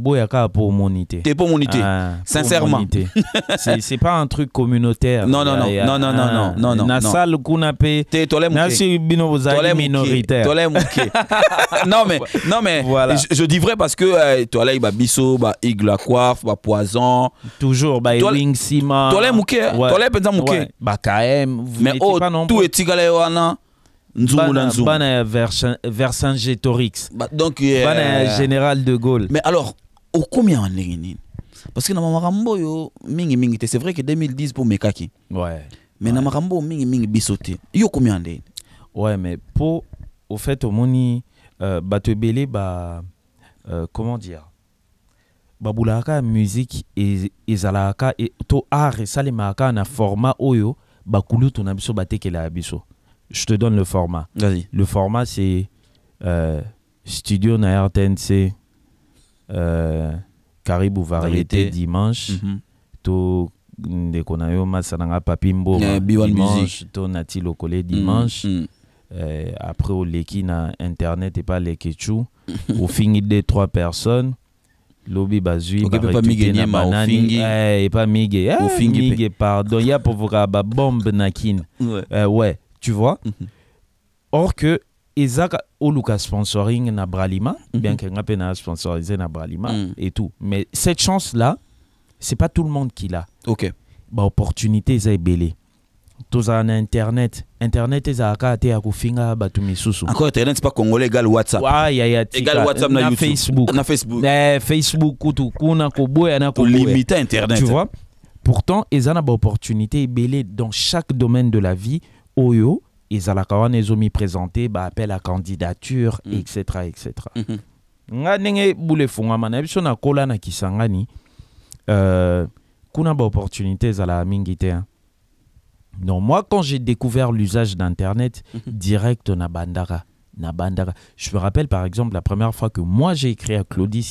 pour monité t'es pour monité ah, sincèrement c'est pas un truc communautaire non non non non non non non non non minoritaire non mais non mais je, dis vrai parce que euh, es coiffe poison toujours ba wing sima es hein. non bah, mais oh, tout Nzumula Nzum. Bana ya Vercingétorix. Ba, donc euh, Bana général de Gaulle. Mais alors, au combien on est Parce que na makambo yo mingi mingi c'est vrai que 2010 pour Mekaki. Ouais. Mais ouais. na makambo mingi mingi bisoté. a combien on Ouais, mais pour au fait au moni euh, bah euh, comment dire babulaka musique et ezalaka et tout art et salimaka na format oyo bakulutu na biso la biso je te donne le format. Vas-y. Le format, c'est euh, Studio na RTNC, euh, Caribou Variété, dimanche. Mm -hmm. To de na yo masananga papimbo dimanche to nati lokole dimanche mm, mm. Euh, après au euh, après na internet et pas lekechu au fini de trois personnes lobi bazwi okay, barekite na banani pas mige au mige pardon ya pour vous na kine na kin ouais euh, tu vois. Mhm. Or que Isaac oluka sponsoring mhm. na bien qu'il n'a pas sponsorisé na mhm. et tout. Mais cette chance là, c'est pas tout le monde qui l'a. OK. Bah opportunité ça est belé. toi sur internet internet a à misusu encore internet c'est pas congolais égal whatsapp ah, égal whatsapp na, facebook na facebook facebook internet tu vois pourtant eza na opportunité belé dans chaque domaine de la vie oyo ezalaka wana ezomipresente baapele ya candidature mm. etc etc mm -hmm. nga ndenge bula efungwama na ye biso kola na kisangani euh, kuna baopportunité ezalaka mingi te donc hein. moi quand j'ai découvert l'usage d'internet mm-hmm. direct na Bandara, na Bandara. je me rappelle par exemple la première fois que moi j'ai écrit à Claudie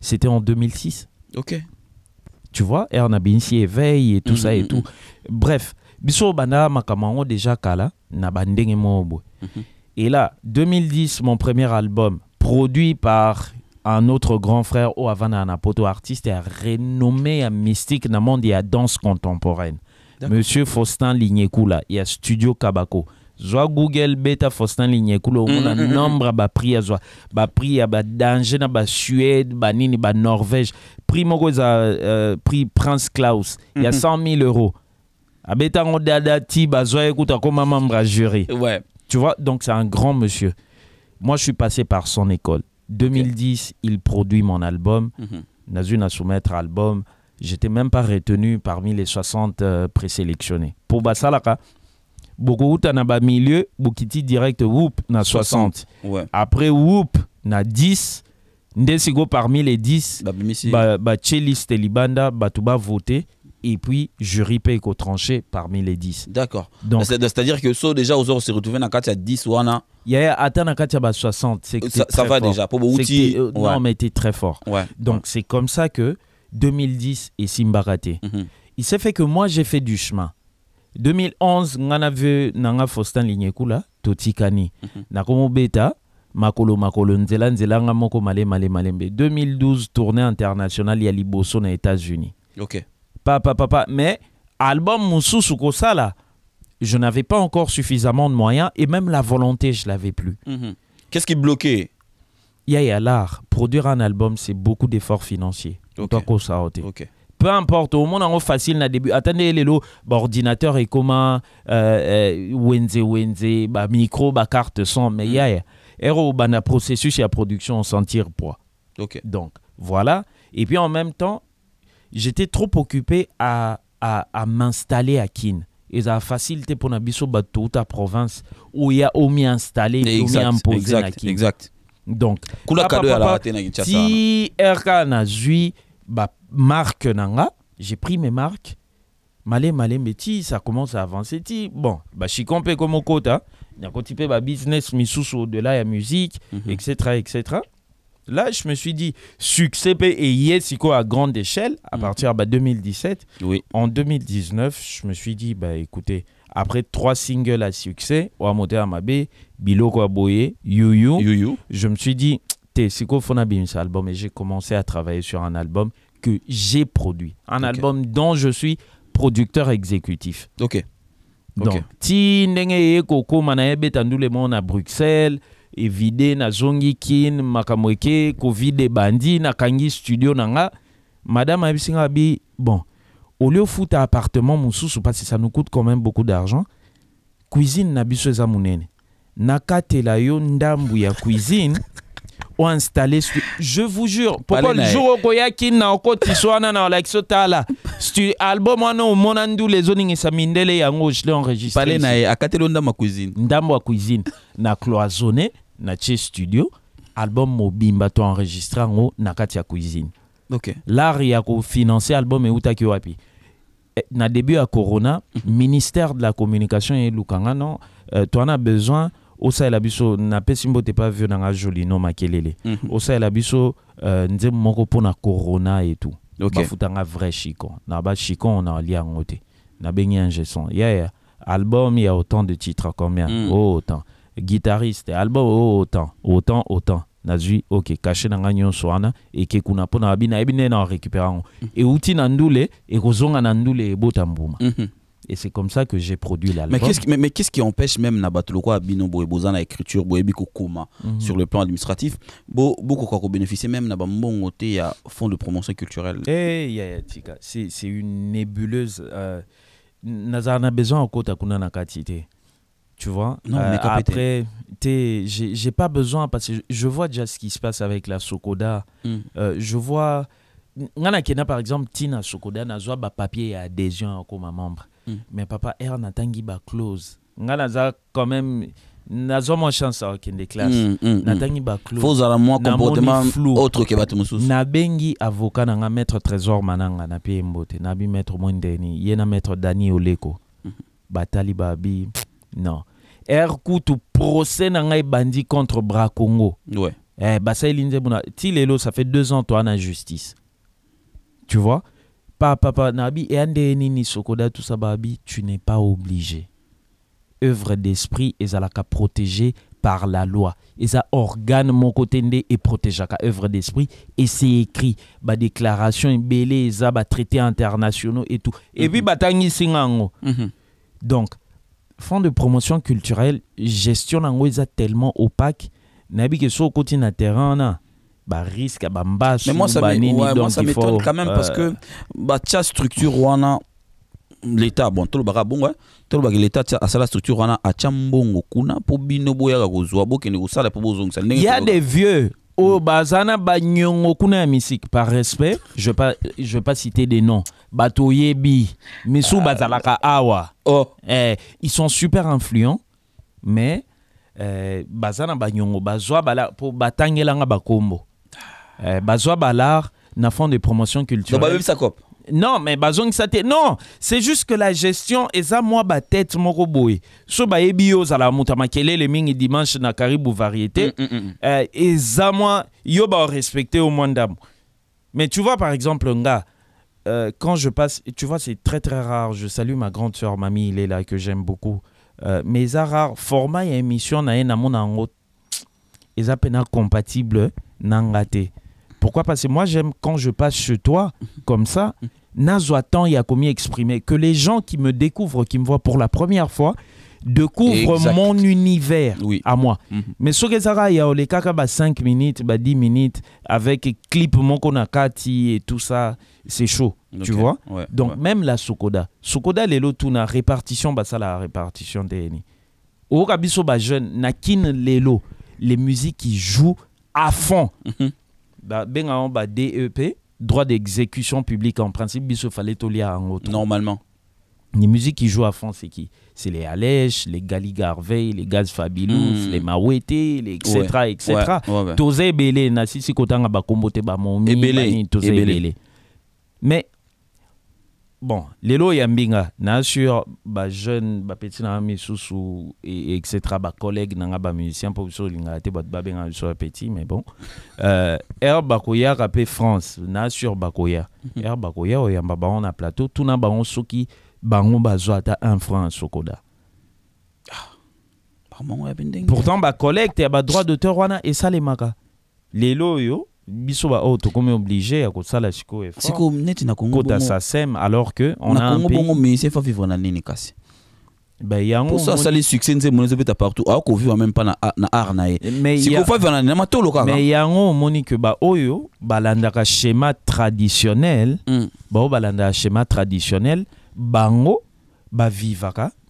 c'était en 2006 ok tu vois, Ernabinsi éveil et tout mm-hmm, ça et mm-hmm, tout. Bref, biso banda makamango déjà kala na bandenge mhm. et là 2010 mon premier album produit par un autre grand frère au un artiste et renommé mystique dans le monde de la danse contemporaine monsieur Faustin Lignekula il a studio Kabako zwa google beta faustin lignekula omona a mhm. un nombre ba prix ya zwa ba prix ya ba danger na ba suède banini ba norvège prix moko euh, euh, prix prince Klaus, il y ya 100 000 euros abetango dada ti Ouais. Tu vois, donc c'est un grand monsieur. Moi, je suis passé par son école. 2010, il produit mon album. Mm -hmm. soumettre album. J'étais même pas retenu parmi les 60 euh, présélectionnés. Pour Basalaka, beaucoup na bas milieu, Bukiti direct, whoop, na 60. 60. Ouais. Après, whoop, na 10. Ndesigo parmi les 10, bah, bah libanda, ba Telibanda, ba voté et puis jury peko tranché parmi les 10 d'accord donc c'est-à-dire que ça, déjà aux heures s'est retrouvé dans 4 à 10 wana yaya ata na kati ya ba 60 c'est ça, ça va déjà pour mon outil. Euh, non mais t'es très fort donc c'est comme ça que 2010 et Simbaraté mm il s'est fait que moi j'ai fait du chemin 2011 a vu nanga Faustin Lignekula totikani Kani. -hmm. nakomo beta makolo makolo nzela nzela nga moko malema malembe 2012 tournée internationale Yali liboso aux États-Unis OK papa, Mais album je n'avais pas encore suffisamment de moyens et même la volonté, je l'avais plus. Mhm. Qu'est-ce qui bloquait a l'art, produire un album, c'est beaucoup d'efforts financiers. peu importe au moins, en facile na début attendez les bah, ordinateur est commun euh, euh, wenze bah, micro bah carte son mais mhm. ya héros bah un processus et la production on sentir poids ok donc voilà et puis en même temps j'étais trop occupé à, à, à m'installer à Kin. a facilité pour mpona biso bah, toute la province où il où m'y omi impose à kin exact donc si RK a joué na bah, nanga j'ai pris mes marques Malé, malé, ti ça commence à avancer ti bon bah, comme mpe côté. nakoti hein. business mais sous au delà ya musique mm -hmm. etc etc Là, je me suis dit, succès et Yesiko à grande échelle, à mm. partir de bah, 2017. Oui. En 2019, je me suis dit, bah, écoutez, après trois singles à succès, Oamote Amabe, Biloko Aboye, Yu Yu, je me suis dit, Tesiko Fonabim, album. Et j'ai commencé à travailler sur un album que j'ai produit. Un album dont je suis producteur exécutif. Ok. Donc, ti ndenge bruxelles evide na zongi kin makamweke covid na kangi studio na madame abisinga bi bon au lieu futa appartement sou parce que ça nous coûte quand même beaucoup d'argent cuisine na biso eza na nakatela yo ndambu ya cuisine o installe je vous jure pourquoi le jour okoyaki na okotiso wana na olakiso tala album monandou les ndu et sa mindele yango je l'ai enregistré parler na ya akateli nda ndambu cuisine ndambu cuisine na cloisonné na studio album mobimba toenregistre yango na kati ya cuisine OK l'art ya kofinance album ki wapi eh, na début ya corona mhm. ministère de la communication e non euh, n'a besoin la biso na pesimbo te pa vieux joli jolino makelele mm -hmm. la biso euh, nzembo moko mpona corona etu okay. bafutanga vrai chicon na bachicon na un yango te nabengi ingeson yaya album ya autant de titres combien mm. oh, autant guitariste album oh, oh, autant autant autant na ok caché na nga nyonso wana ekekuna mpona abi bina nde na récupéra et outil na ndule kozonga na ndule ebota mbuma mm -hmm. Et c'est comme ça que j'ai produit l'album. Mais qu'est-ce qui, mais, mais qu'est-ce qui empêche même Nabatoloko Abino Boebozan la écriture Boebiko Koma mm -hmm. sur le plan administratif Beaucoup quoi bénéficier même Nabambongo Te y'a fonds de promotion culturelle Eh, hey, c'est c'est une nébuleuse. Euh, Nazar n'a besoin en côté à Kuna Nakatite tu vois. Non, euh, après, j'ai pas besoin parce que je vois déjà ce qui se passe avec la Sokoda. Mm. Euh, je vois. Nana Kena, par exemple, Tina Sokoda, nazwa ba papier et adhésion comme membre. Mm. Mais papa, elle natangi ba close. Nana za quand même. nazwa mwa chance akende classe mm, natangi ba close. fozala moi comportement autre que bato na bengi avocat nanga maître trésor mananga na pe mbote nabi maître mondeni ye na maître dani oleko hmm. batali babi non erku kutu procès na ngai bandi contre bra congo ouais. eh, bah, ça fait deux ans toi na justice tu vois papapa na nabi e ande nini sokoda ça, babi tu n'es pas obligé œuvre d'esprit ezalaka protégé par la loi ça organe moko et nde eprotégeaka œuvre d'esprit et c'est écrit bah, déclaration imbelé ça les bah, traités internationaux et tout mm -hmm. epuis batangisi ngango -hmm. donc fonds de promotion culturelle gestion nango eza tellement opaque nabi que so okoti na terrain wana bariske bah, mais moi ça bah, m'étonne quand même parce euh, que batia structure wana l'état bon tolobaka bongo tolobaka l'état asala structure wana a atia mbongo kuna pour bino boyaka kozwa bokende kosala mpo bozongisa ndenge ya des vieux oh bazana banyongo kuna ya par respect je pas je vais pas citer des noms bazalaka euh, awa oh. eh, ils sont super influents mais eh, bazana banyongo bazwa bala po batangelanga bakombo eh, bazwa balar na fond de promotion bah, culturelle non mais bazongisa te non c'est juste que la gestion eza ba tête moko boye eh. so bayebi yo ozala muta le mingi dimanche na karibu variété mm, mm, mm. mm. Euh, eza moi, yo respecter au moins mais tu vois par exemple nga euh, quand je passe tu vois c'est très très rare je salue ma grande soeur mamie il est là que j'aime beaucoup euh, mais eza rare format et émission na ye en haut, eza pena compatible na Pourquoi Parce que moi, j'aime quand je passe chez toi, comme ça, a commis exprimé que les gens qui me découvrent, qui me voient pour la première fois, découvrent mon univers à moi. Mhm. Mais ce que ça a 5 bah, minutes, 10 bah, minutes avec clip mon konakati et tout ça, c'est chaud, tu vois Donc même la Sokoda, Sokoda tout na répartition ba ça la répartition des Au kabiso bah, jeune les musiques qui jouent à fond. Mm DEP droit d'exécution publique en principe il se fallait lire en haut normalement les musiques qui jouent à fond c'est qui c'est les Alèches, les Gali les Gaz hmm. les Mawete etc ouais. etc mais bon lelo ya mbinga na ba bajeune ba na nga sous etc collègue na nga musicien mpo sur olingaka te ba babengaka sur petit mais bon euh, r bakoyaka mpe france na assure bakoya mhm. r bakoya oh, ba on à plateau Tout ba on soki bango bazwa ata 1 en ya sokoda ah, pourtant collègue bacollecte ya droit d'auteur wana esalemaka lelo yo biso ba oyo oh, tokomi oblige ya kosala sikoyo efortsikoyo neti na kongokota sasem alors que on a kongo bongo mais pas vivre na nini kasi ben, poso asali succès nzembo ezobeta partout akovivre ah, même mpa ah, na art na ye sikofa vivre na nini na matolo kakamais yango omoni ba baoyo balandaka schéma traditionnel mm. baoyo oh, landa schéma traditionnel bango ba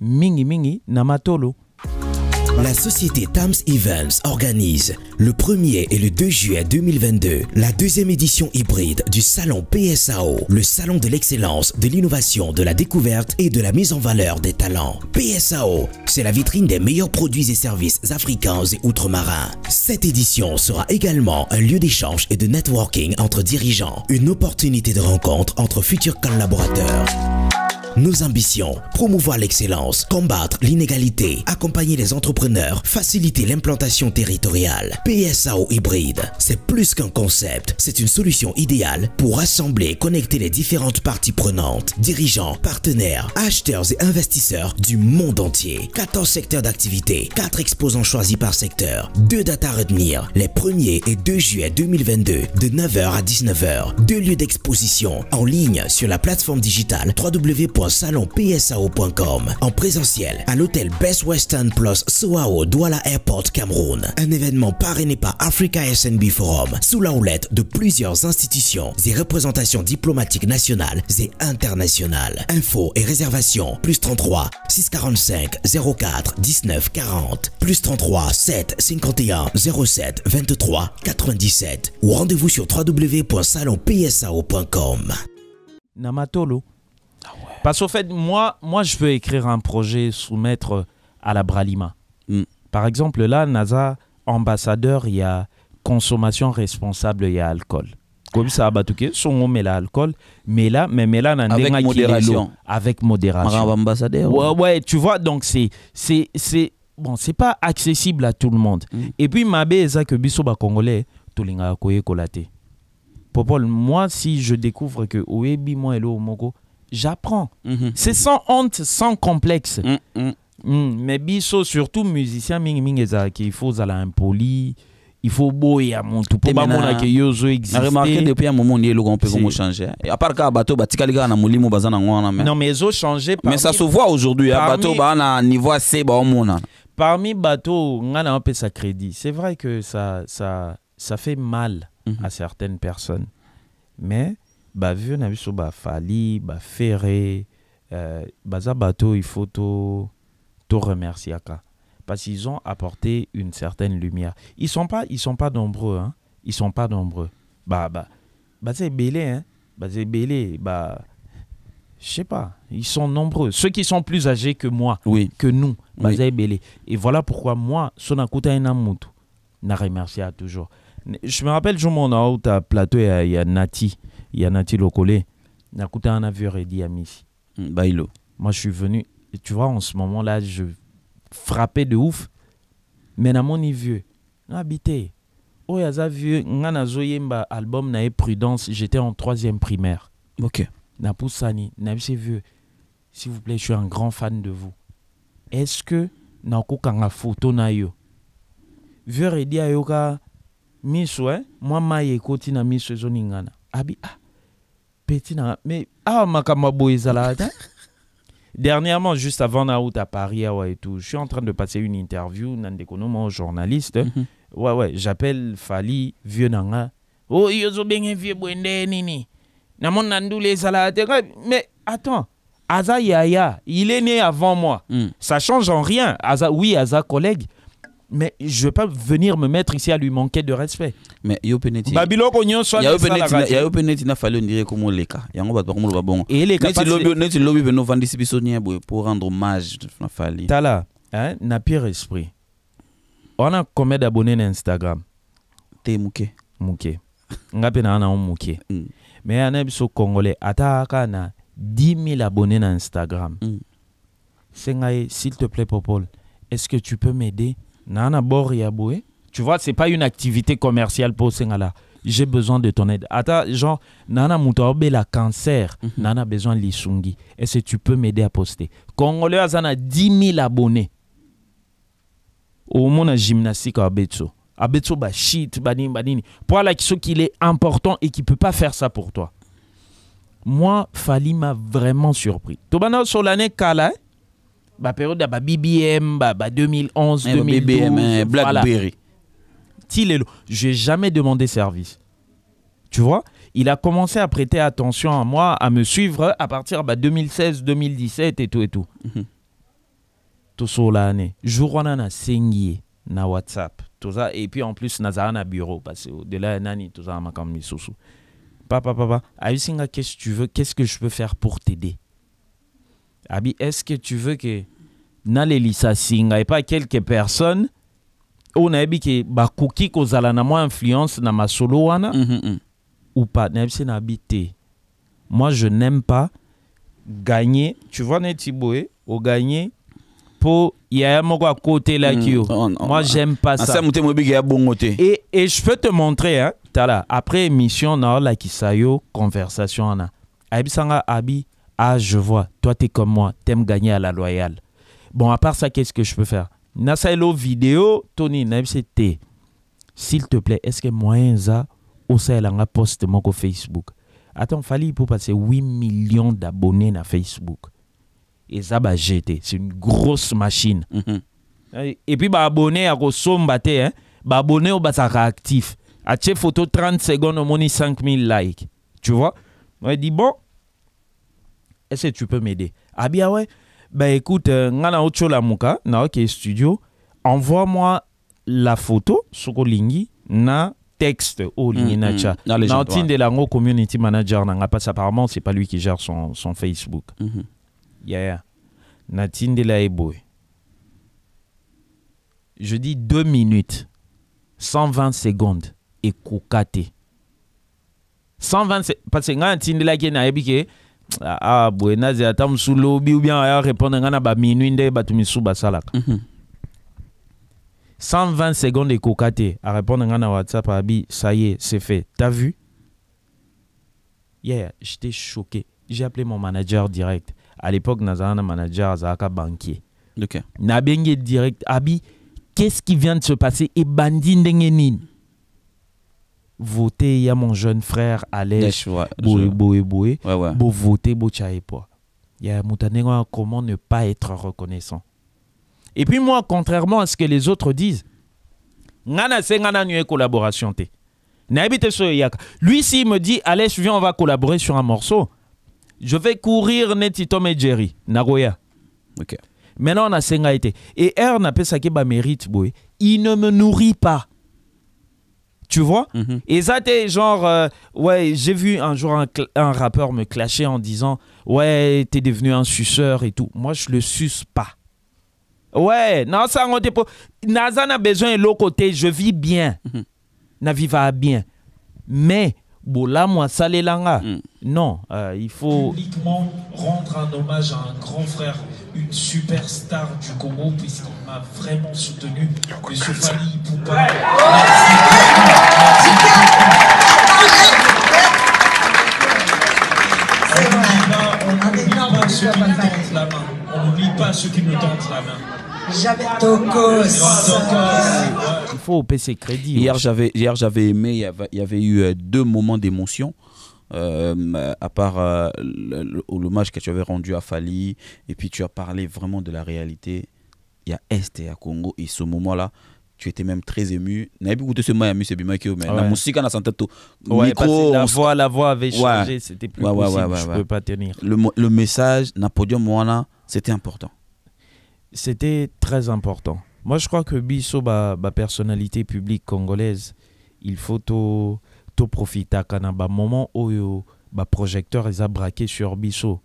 mingi mingi na matolo la société Thames Events organise le 1er et le 2 juillet 2022 la deuxième édition hybride du salon PSAO, le salon de l'excellence, de l'innovation, de la découverte et de la mise en valeur des talents. PSAO, c'est la vitrine des meilleurs produits et services africains et outre-marins. Cette édition sera également un lieu d'échange et de networking entre dirigeants, une opportunité de rencontre entre futurs collaborateurs. Nos ambitions, promouvoir l'excellence, combattre l'inégalité, accompagner les entrepreneurs, faciliter l'implantation territoriale. PSAO hybride, c'est plus qu'un concept, c'est une solution idéale pour rassembler et connecter les différentes parties prenantes, dirigeants, partenaires, acheteurs et investisseurs du monde entier. 14 secteurs d'activité, 4 exposants choisis par secteur, 2 dates à retenir, les 1er et 2 juillet 2022 de 9h à 19h, 2 lieux d'exposition en ligne sur la plateforme digitale www SalonPSAO.com salon psao.com en présentiel à l'hôtel Best Western Plus Soao Douala Airport Cameroun. Un événement parrainé par Africa SNB Forum sous la houlette de plusieurs institutions et représentations diplomatiques nationales et internationales. Infos et réservations plus 33 645 04 19 40 plus 33 7 51 07 23 97 ou rendez-vous sur www.salonpsao.com. Namatolo ah Parce qu'au fait, moi, moi, je veux écrire un projet, soumettre à la Bralima. Mm. Par exemple, là, NASA, ambassadeur, il y a consommation responsable, il y a alcool. Comme ça, Batouké, son nom est l'alcool, mais là, mais, mais là, avec modération. Avec modération. ambassadeur. Ouais, tu vois, donc c'est, c'est, c'est, bon, c'est pas accessible à tout le monde. Mm. Et puis, ma ça que congolais, tout l'inga Popol, moi, si je découvre que oui, moi, et j'apprends. Mhm. C'est sans honte, sans complexe. Mm -hmm. mm. Mais biso, surtout musicien, mingi mingi il faut ozala impoli il faut ifo boya motu mpo bamonaka yo A remarqué depuis un moment ya momo ndi peu mpe komochange à part kaka bateau, batikali a na molimo baza na wana non mais ezochange mais ça se voit aujourd'hui hein, bateau bato baa un niveau ya se baomonana hein. parmi a un peu de crédit c'est vrai que ça, ça, ça fait mal mhm. à certaines personnes mais bavio na vu bafali bafere euh, baza bato il faut to, remercier parce qu'ils ont apporté une certaine lumière ils sont pas ils sont pas nombreux hein ils sont pas nombreux bah bah bah c'est belé hein bah je sais pas, ils sont nombreux. Ceux qui sont plus âgés que moi, oui. que nous, bah belé. Et voilà pourquoi moi, Sonakuta Enamutu, na remercier toujours. Je me rappelle, je mon ai au plateau, il y Nati y a au collé Nakuta en avion et dit Ami. Mm, Bailo. Moi, je suis venu, et tu vois, en ce moment-là, je frappais de ouf. Mais na mon vieux, habité. Oh, yaza vieux, a zoyemba album na e prudence, j'étais en troisième primaire. Ok. Na poussani, na vieux, s'il vous plaît, je suis un grand fan de vous. Est-ce que na kokanga photo na yo? Vieux redi ayoka miso, ouais hein? Moi ma koti na miso zoningana. Abi, ah, petit, nan, mais, ah, ma boy salade. Dernièrement, juste avant la route à Paris, ah ouais, et tout, je suis en train de passer une interview, Nandekono, d'économie, journaliste. Mm -hmm. Ouais, ouais, j'appelle Fali, vieux nanga. Oh, yozo bien vieux bwende, nini. Namon nandou les salades. Mais, attends. Aza Yaya, il est né avant moi. Mm. Ça change en rien. Aza, oui, Aza collègue, mais je ne vais pas venir me mettre ici à lui manquer de respect. Mais bah, il y a eu il y a dire comment les cas. Yango Il y bah, bon. Et le cas on beno pour rendre hommage Tala, hein, na pire esprit. On a combien d'abonnés Instagram? Te muké On mm. a na na Mais ana biso congolais a na 10000 abonnés Instagram. Mm. s'il te plaît Popol, est-ce que tu peux m'aider? nana bor yaboué tu vois c'est pas une activité commerciale pour Sengala j'ai besoin de ton aide Attends, genre nana mutobe la cancer mm -hmm. nana besoin lisungi est-ce que tu peux m'aider à poster congolais a 10 000 abonnés au monde gymnastique à Betso bah, bah, bah, à Betso ba shit banini banini pour la question qu'il est important et qui peut pas faire ça pour toi moi Fali m'a vraiment surpris Tu tobana l'année kala la période ba BBM 2011 2012 BBM hein, BlackBerry Je j'ai jamais demandé service tu vois il a commencé à prêter attention à moi à me suivre à partir de 2016 2017 et tout et tout mm -hmm. tout sur l'année jour a signé na WhatsApp tout ça et puis en plus nazara na bureau parce que de là nani tout ça m'a comme papa papa qu'est-ce que tu veux qu'est-ce que je peux faire pour t'aider Abi, est-ce que tu veux que dans les singa et pas quelques personnes on a dit que bakoki kozala na moi influence na masolo wana mm -hmm. ou pas na na habité. Moi je n'aime pas gagner, tu vois Netiboé, eh, au gagner pour a un à côté là mm, qui Moi j'aime pas ça. Et et je peux te montrer hein, là après émission na la kisayo conversation na. Abisanga abi ah, je vois, toi, tu es comme moi, t'aimes gagner à la loyale. Bon, à part ça, qu'est-ce que je peux faire Nasailo vidéo, Tony, NFCT. S'il te plaît, est-ce que moyen ça, a un poste moko Facebook Attends, fallait pour passer 8 millions d'abonnés na Facebook. Et ça, bah, C'est une grosse machine. Mhm. Et puis, bah, abonné à Rosombate, hein? bah, abonné au ça actif. À photo 30 secondes, au 5000 likes. Tu vois On dit, bon, est-ce que tu peux m'aider Ah bien ouais. Ben écoute, euh, ngana ocho la muka na ok studio, envoie-moi la photo sur lingi na texte au mm, lingi mm, na cha. Na de la community manager na pas apparemment c'est pas lui qui gère son, son Facebook. Mm -hmm. Yeah. yeah. Na tinde la eboy. Je dis 2 minutes 120 secondes et koukate. 120 parce que nga de la ke na ebike ah, ah boye nazi tam mosu lobi ou bien aya répondre ngana ba minuit nde bato misusu basalaka mm -hmm. 120 secondes de te arépondre répondre ngana whatsapp abi ça y est c'est fait t'as vu yeah, j'étais choqué j'ai appelé mon manager direct à l'époque nazala na manager azalaka banquier okay. nabengi direct abi qu'est-ce qui vient de se passer ebandi ndenge nini voter, il y a mon jeune frère, Alex, Boué, Boué, Boué, ouais, ouais. Beau voter, Il y a Moutanengo, comment ne pas être reconnaissant. Et puis moi, contrairement à ce que les autres disent, Ngana c'est Ngana une collaboration. Lui, s'il me dit, Alex, viens, on va collaborer sur un morceau, je vais courir Netitom et Jerry, Nagoya. Ok. Maintenant, on a Senga été. Et R n'a pas ça qui mérite, Il ne me nourrit pas. Tu vois mhm. Et ça, t'es genre. Euh, ouais, j'ai vu un jour un, rappeur me clasher en disant Ouais, t'es devenu un suceur et tout. Moi, je le suce pas. Ouais, non, ça, on pas. a besoin de l'autre côté. Je vis bien. Mm Navi va bien. Mais, bon là, moi, ça, les langa. Mhm. Non, euh, il faut. rendre un hommage à un grand frère superstar du Congo, puisqu'il m'a vraiment soutenu. Monsieur Fali Poupa, On n'oublie pas, ceux qui nous tendent la main. On Il faut au PC crédit. Hier, j'avais, hier, j'avais aimé. il y avait eu euh, deux moments d'émotion. Euh, à part euh, l'hommage que tu avais rendu à Fali, et puis tu as parlé vraiment de la réalité, il y a Est et à Congo, et ce moment-là, tu étais même très ému. Naibi ce c'est que mais la musique la voix la voix avait changé, c'était plus ouais, possible, je pouvais pas tenir. Le, message na podium c'était important. C'était très important. Moi je crois que biso bah bah personnalité publique congolaise, il faut tout profiter un moment où le projecteur est braqué sur Bissot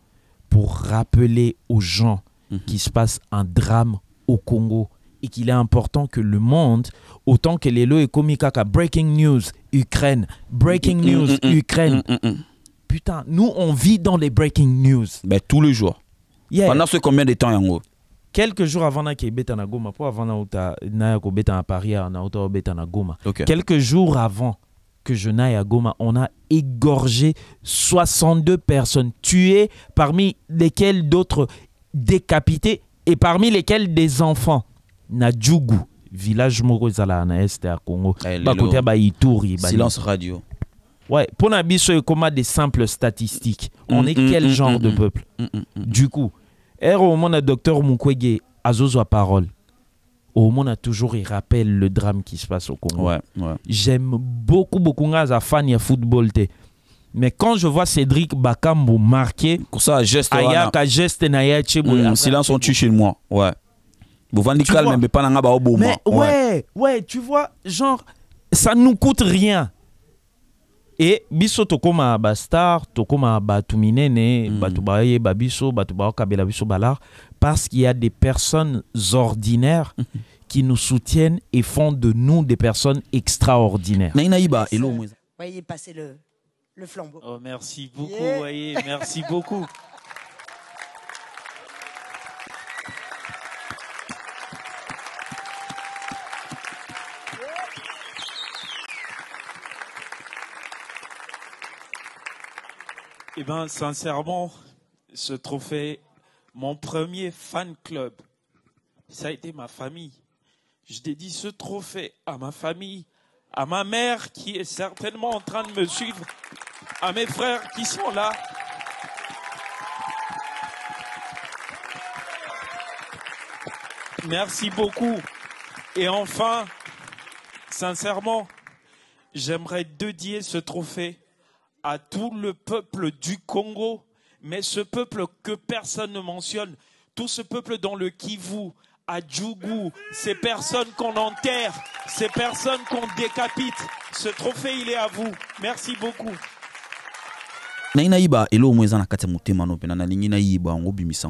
pour rappeler aux gens mhm. qu'il se passe un drame au Congo et qu'il est important que le monde, autant que les lois Kaka, breaking news, Ukraine, breaking news, Ukraine. Putain, nous, on vit dans les breaking news. Mais ben, tous les jours. Pendant ce combien de temps, Yango Quelques jours avant na Goma, avant à Paris, Quelques jours avant, que je n'aille à Goma, on a égorgé 62 personnes tuées, parmi lesquelles d'autres décapitées et parmi lesquelles des enfants. Nadjougou, village à la na congo eh, bah, bah, silence radio ouais nous, et comment des simples statistiques on mm, est mm, mm, quel genre de peuple du coup eh, a le docteur mukwege à parole au monde a toujours il rappelle le drame qui se passe au Congo. Ouais, ouais. J'aime beaucoup beaucoup les fan de football Mais quand je vois Cédric Bakambo marquer, ça geste ayaka geste na ya mm, silence on tue chez moi. Ouais. vendez calme mais pas na ba obo Mais ouais, ouais, tu vois genre ça nous coûte rien. Et biso tokóma bastar tokóma bato minene mm. bato bayeba biso bato biso balard parce qu'il y a des personnes ordinaires qui nous soutiennent et font de nous des personnes extraordinaires nainaïba hello. voyez passer le, le flambeau oh, merci beaucoup voyez merci beaucoup Eh bien, sincèrement, ce trophée, mon premier fan club, ça a été ma famille. Je dédie ce trophée à ma famille, à ma mère qui est certainement en train de me suivre, à mes frères qui sont là. Merci beaucoup. Et enfin, sincèrement, j'aimerais dédier ce trophée à tout le peuple du Congo, mais ce peuple que personne ne mentionne, tout ce peuple dans le Kivu, à Djougou, ces personnes qu'on enterre, ces personnes qu'on décapite, ce trophée il est à vous. Merci beaucoup. na inayiba eloko moko eza na kati ya motema no mpena nalingi nayiba yango obimisa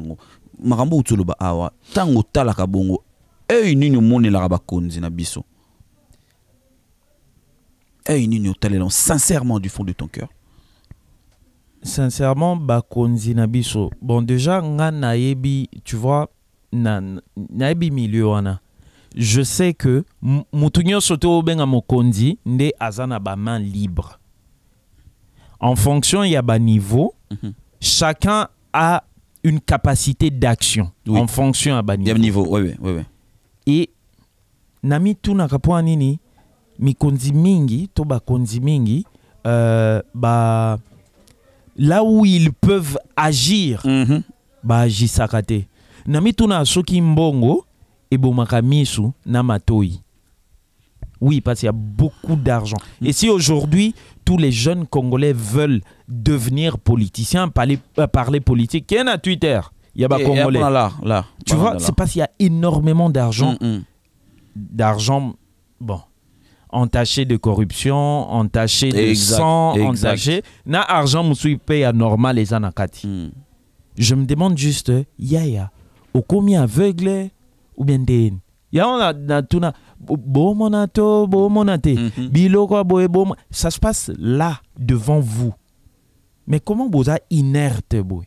makambo otoloba awa ntango otalaka bongo œil nini omonelaka bakonzi na biso œil nini otalela sincèrement du fond de ton cœur sincèrement bakonzi na biso bon déjà nga nayebi tu vois na nayebi milieu wana je sais que mutu nyonso to obenga mokonzi nde aza na bamain libre en fonction ya baniveau mm -hmm. chacun a une capacité d'action en fonction ya baniveau niveau, oui, oui, oui. et na mitunaka mpo nini mikonzi mingi to bakonzi mingi euh, ba là où ils peuvent agir mm -hmm. na soki mbongo na oui parce qu'il y a beaucoup d'argent et si aujourd'hui tous les jeunes congolais veulent devenir politiciens parler, euh, parler politique qu'il y a Twitter il y a pas congolais là, tu vois c'est parce qu'il y a énormément d'argent mm, mm. d'argent bon entaché de corruption, entaché de sang, entaché. Na argent moussou paye normal les anakati. Hmm. Je me demande juste, yaya, au combien aveugle ou bien de ya on a na tuna monato bo monate hmm, hmm. biloko quoi ça se passe là devant vous. Mais comment vous êtes inerte boy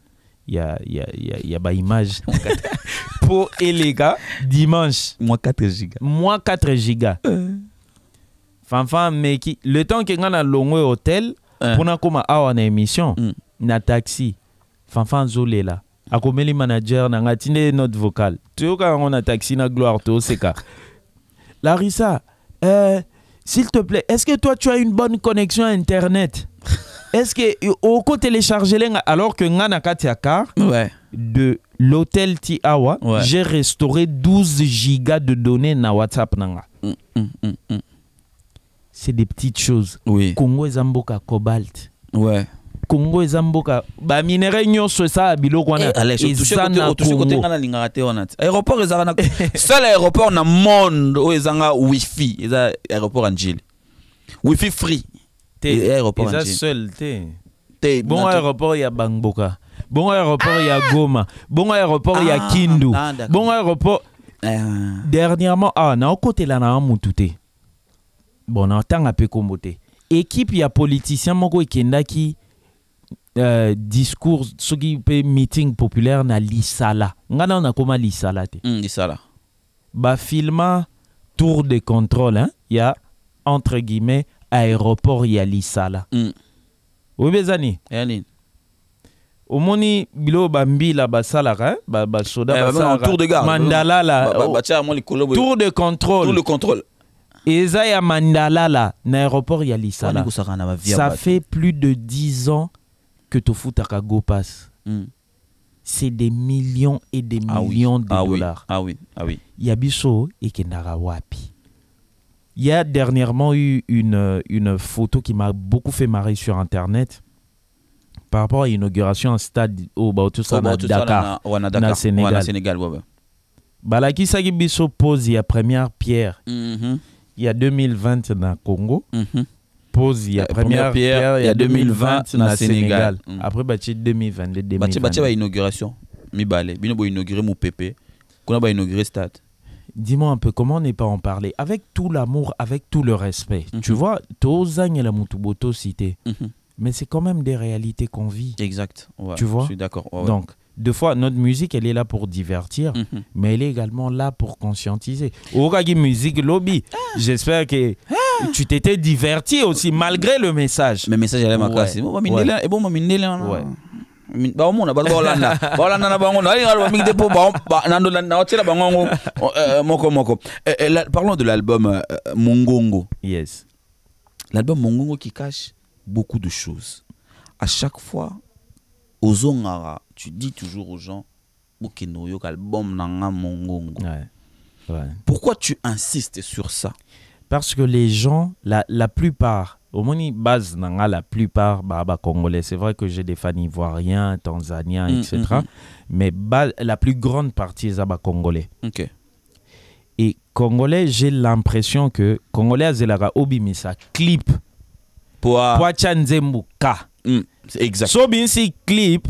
ya, ya, a image pour pour elega dimanche moins 4 giga moins 4 giga fanfan meki le temps que tu as un hôtel euh. pour mpo nakóma une une émission mm. na taxi fanfan as le manager na nga notre vocal vocale quand on a taxi na gloire larissa euh, s'il te plaît est ce que toi tu as une bonne connexion internet est-ce que au côté télécharger alors que ngana katiaka car ouais. de l'hôtel Tiawa ouais. j'ai restauré 12 gigas de données na WhatsApp nanga mm, mm, mm, mm, c'est des petites choses oui. Congo Zamboka cobalt ouais congo eza mboka baminere nyonso esala biloko wanaezanakotenga eh, nalingaka te wana ti aéroport ezaka na seul aéroport na monde oyo ezanga wifi eza aéroport angile wifi free te aéroport ça seul bon aéroport il y a bangboka bon aéroport il y a ah. goma bon aéroport y a ah, kindu ah, bon aéroport euh. dernièrement ah côté là na mutu te bon naotanga mpe kombo te équipe y a politicien moko ekendaki euh, discours qui mpe meeting populaire na lisala ngana na koma lisala te mm, lisala bah, filma tour de contrôle hein, y a entre guillemets aéroport ya lisala mm. mes amis Au ya nini omoni bilo bambila basalaka basoda ba hein? eh, basalaka mandalala ba, oh, tour de contrôle tour de contrôle eza ya mandalala na aéroport ya lisala ça fait plus de 10 ans que tofutaka gopass mm. c'est des millions et des ah millions ah de ah dollars oui. ah oui. Ah oui. ya biso ekendaka wapi il y a dernièrement eu une, une photo qui m'a beaucoup fait marrer sur Internet par rapport à l'inauguration en stade au Bautista au Dakar, au Sénégal. Dakar, Sénégal. Sénégal ouais, Balaki Sagibiso pose mhm. mhm. la première pierre. Il y a 2020 dans le Congo. Mm -hmm. Pose la première, première pierre, il y a 2020 dans le Sénégal. Sénégal. Mm. Après, mhm. inauguration. 2022, y bâtir une inauguration. Mi balé. Bino bo inauguré mon il y a une stade dis-moi un peu comment on n'est pas en parler avec tout l'amour, avec tout le respect. Tu mhm. vois, et la Mutuboto cité, mhm. mais c'est quand même des réalités qu'on vit. Exact. tu vois. Je suis d'accord. Donc, deux fois, notre musique, elle est là pour divertir, mhm. mais elle est également là pour conscientiser. Oragi musique Lobby, ah. j'espère que tu t'étais diverti aussi, malgré le message. Mais message, elle est ma classe. Ouais parlons de l'album euh, euh mongongo yes l'album mongongo qui cache beaucoup de choses à chaque fois ozongara tu dis toujours aux gens pourquoi tu insistes sur ça parce que les gens la, la plupart au moni base nanga la plupart baba congolais. C'est vrai que j'ai des fans ivoiriens, tanzaniens, mm, etc. Mm, mm. Mais base, la plus grande partie est baba congolais. ok Et congolais, j'ai l'impression que congolais azelara obimisa clip. Poa. Poa tchanzembu ka. Mm, exact. So bien si clip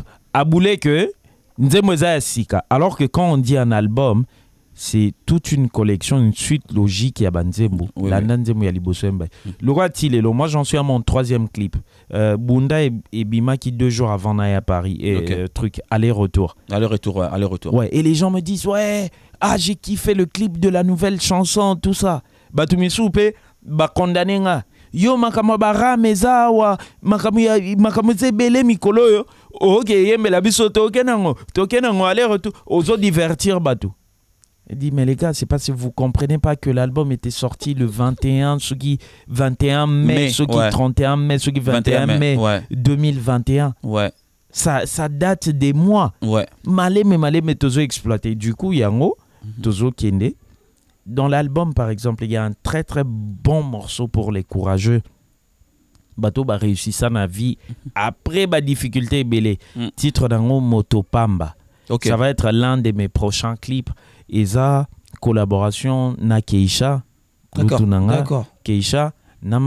que nzembo sika. Alors que quand on dit un album, c'est toute une collection, une suite logique et à Banzembo. la Nanzembo ya Yaliboswemba. Hmm. Le roi Tilelo, moi j'en suis à mon troisième clip. Euh, Bunda et, Bima qui deux jours avant d'aller à Paris, et euh, truc, aller-retour. Aller-retour, ouais, aller-retour. Ouais, et les gens me disent, ouais, ah j'ai kiffé le clip de la nouvelle chanson, tout ça. Bah tu me soupes, bah condamné nga. Yo makambo barame ezawa makambo eza ebele mikolo oyo okeyembela biso toke nango toke nango aller-retour bah tout. Il dit, mais les gars, c'est parce que vous comprenez pas que l'album était sorti le 21, ce qui 21 mai, ce qui 31 mai, ce qui 21, 21 mai, 2021. Ouais. Ça, ça date des mois. Ouais. Malé, mais malé, mais exploité. Du coup, y Yango, mhm. est kende. Dans l'album, par exemple, il y a un très très bon morceau pour les courageux. Bato va réussir ça ma vie après ma difficulté belé. Mm. Titre d'un mot Motopamba. Ça va être l'un de mes prochains clips. Et ça, collaboration na keisha D'accord. keisha na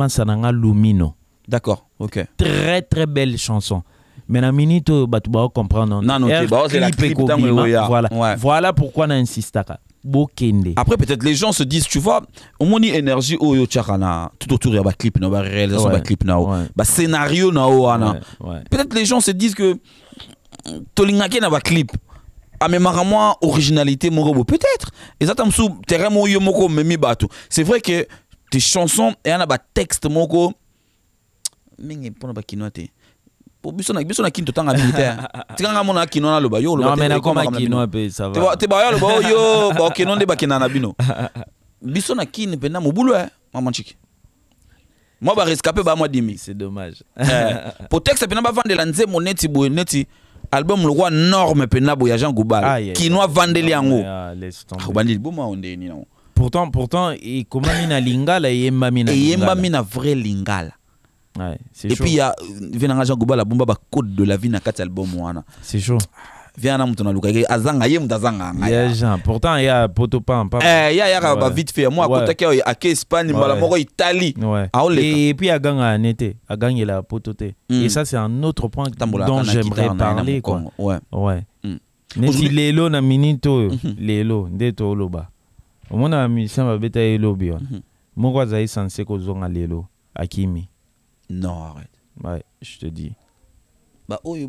lumino d'accord ok très très belle chanson mais na minute non, ok. C'est voilà ouais. voilà pourquoi on insiste après peut-être les gens se disent tu vois dit énergie au oh, yo tout autour il y clip, un clip réalisation de o clip. Scénario Bah, scénario, wana ouais. ouais. peut-être les gens se disent que tolingake na clip amemaka ah, moi originalité morobo peut-être eza ta mosusu terrain moko moko omemi bato c'est vrai que tes chansons et eya na texte moko mingi mpona bakinois te biso na kini totanga militaire tikanga mona kino naloba yo te baya loba oyo bakeno nde qui na bino biso na kini Maman mobulu Moi bah rescapé bah moi dimi c'est dommage eh, potexte mpena bavandela nzembo neti boye neti album roi norme penabo ya jean qui pour non pourtant pourtant a lingal lingala il yemba mis vrai lingala et puis il y a euh, jean gobal bah, code de la vie na album wana c'est chaud viana mtu naluka azanga ye mutu azanga ngaya pourtant a poto pampa eh ya yaka ba vite fait moi akotaki oyo ake espagne à moko italie Ouais. Ah, et puis aganga ane te agangela poto te hmm. et ça c'est un autre point dont j'aimerais parler quoi hein. ouais ouais hmm. neti lelo na minute oyo mhm. lelo nde tooloba omona bamisien babeta Mon wana mhm. moko azali sanse kozonga lelo akimi non arrête ouais je te dis bah, oh, ouais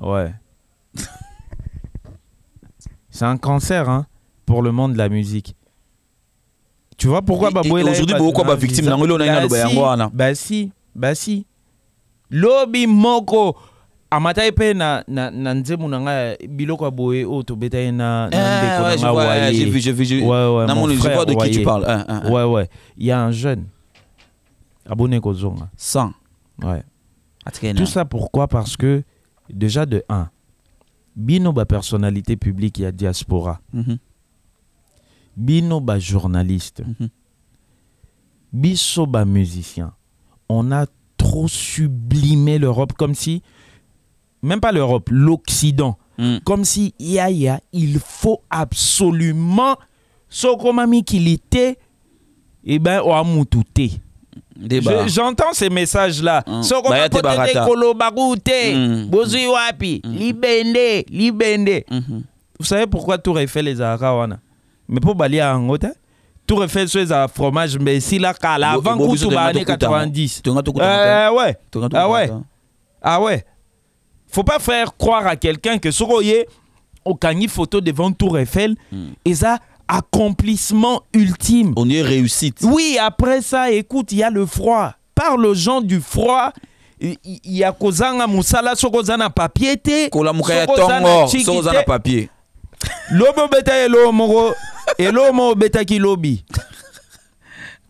ouais c'est un cancer hein, pour le monde de la musique tu vois pourquoi aujourd'hui bah, victime bah si. eloo si naloba bah si bah si lobi moko amatai na, na, na ouais ouais il y a un jeune abonné 100 ouais tout ça pourquoi Parce que, déjà de 1, binoba personnalité publique a diaspora, mm journaliste, mm musicien, on a trop sublimé l'Europe comme si, même pas l'Europe, l'Occident, mhm. comme si, ya, a il faut absolument, sokomami qu'il était, et eh ben, oamoutou J'entends ces messages-là. Hein. Bah, mmh. mmh. libende, libende. Mmh. Vous savez pourquoi tout refait les arawana? Mais pour balia en haut? tout refait sur les fromage, mais si la cala. avant vente ba années 90. Ah ouais. Ah ouais. Ah ouais. Faut pas faire croire à quelqu'un que ce qu'on y est, photo devant tout refait, et ça, accomplissement ultime. On y est réussite. Oui, après ça, écoute, il y a le froid. Parle aux gens du froid. Il y a kozanga musala sokozana papier Kola mukaya tongo sokozana papier. Lobo beta elo moko elomo beta lobi.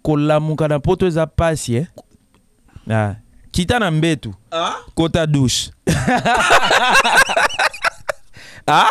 Kola mukana poto de eh. ah, mbetu. Ah? Kota douche. ah?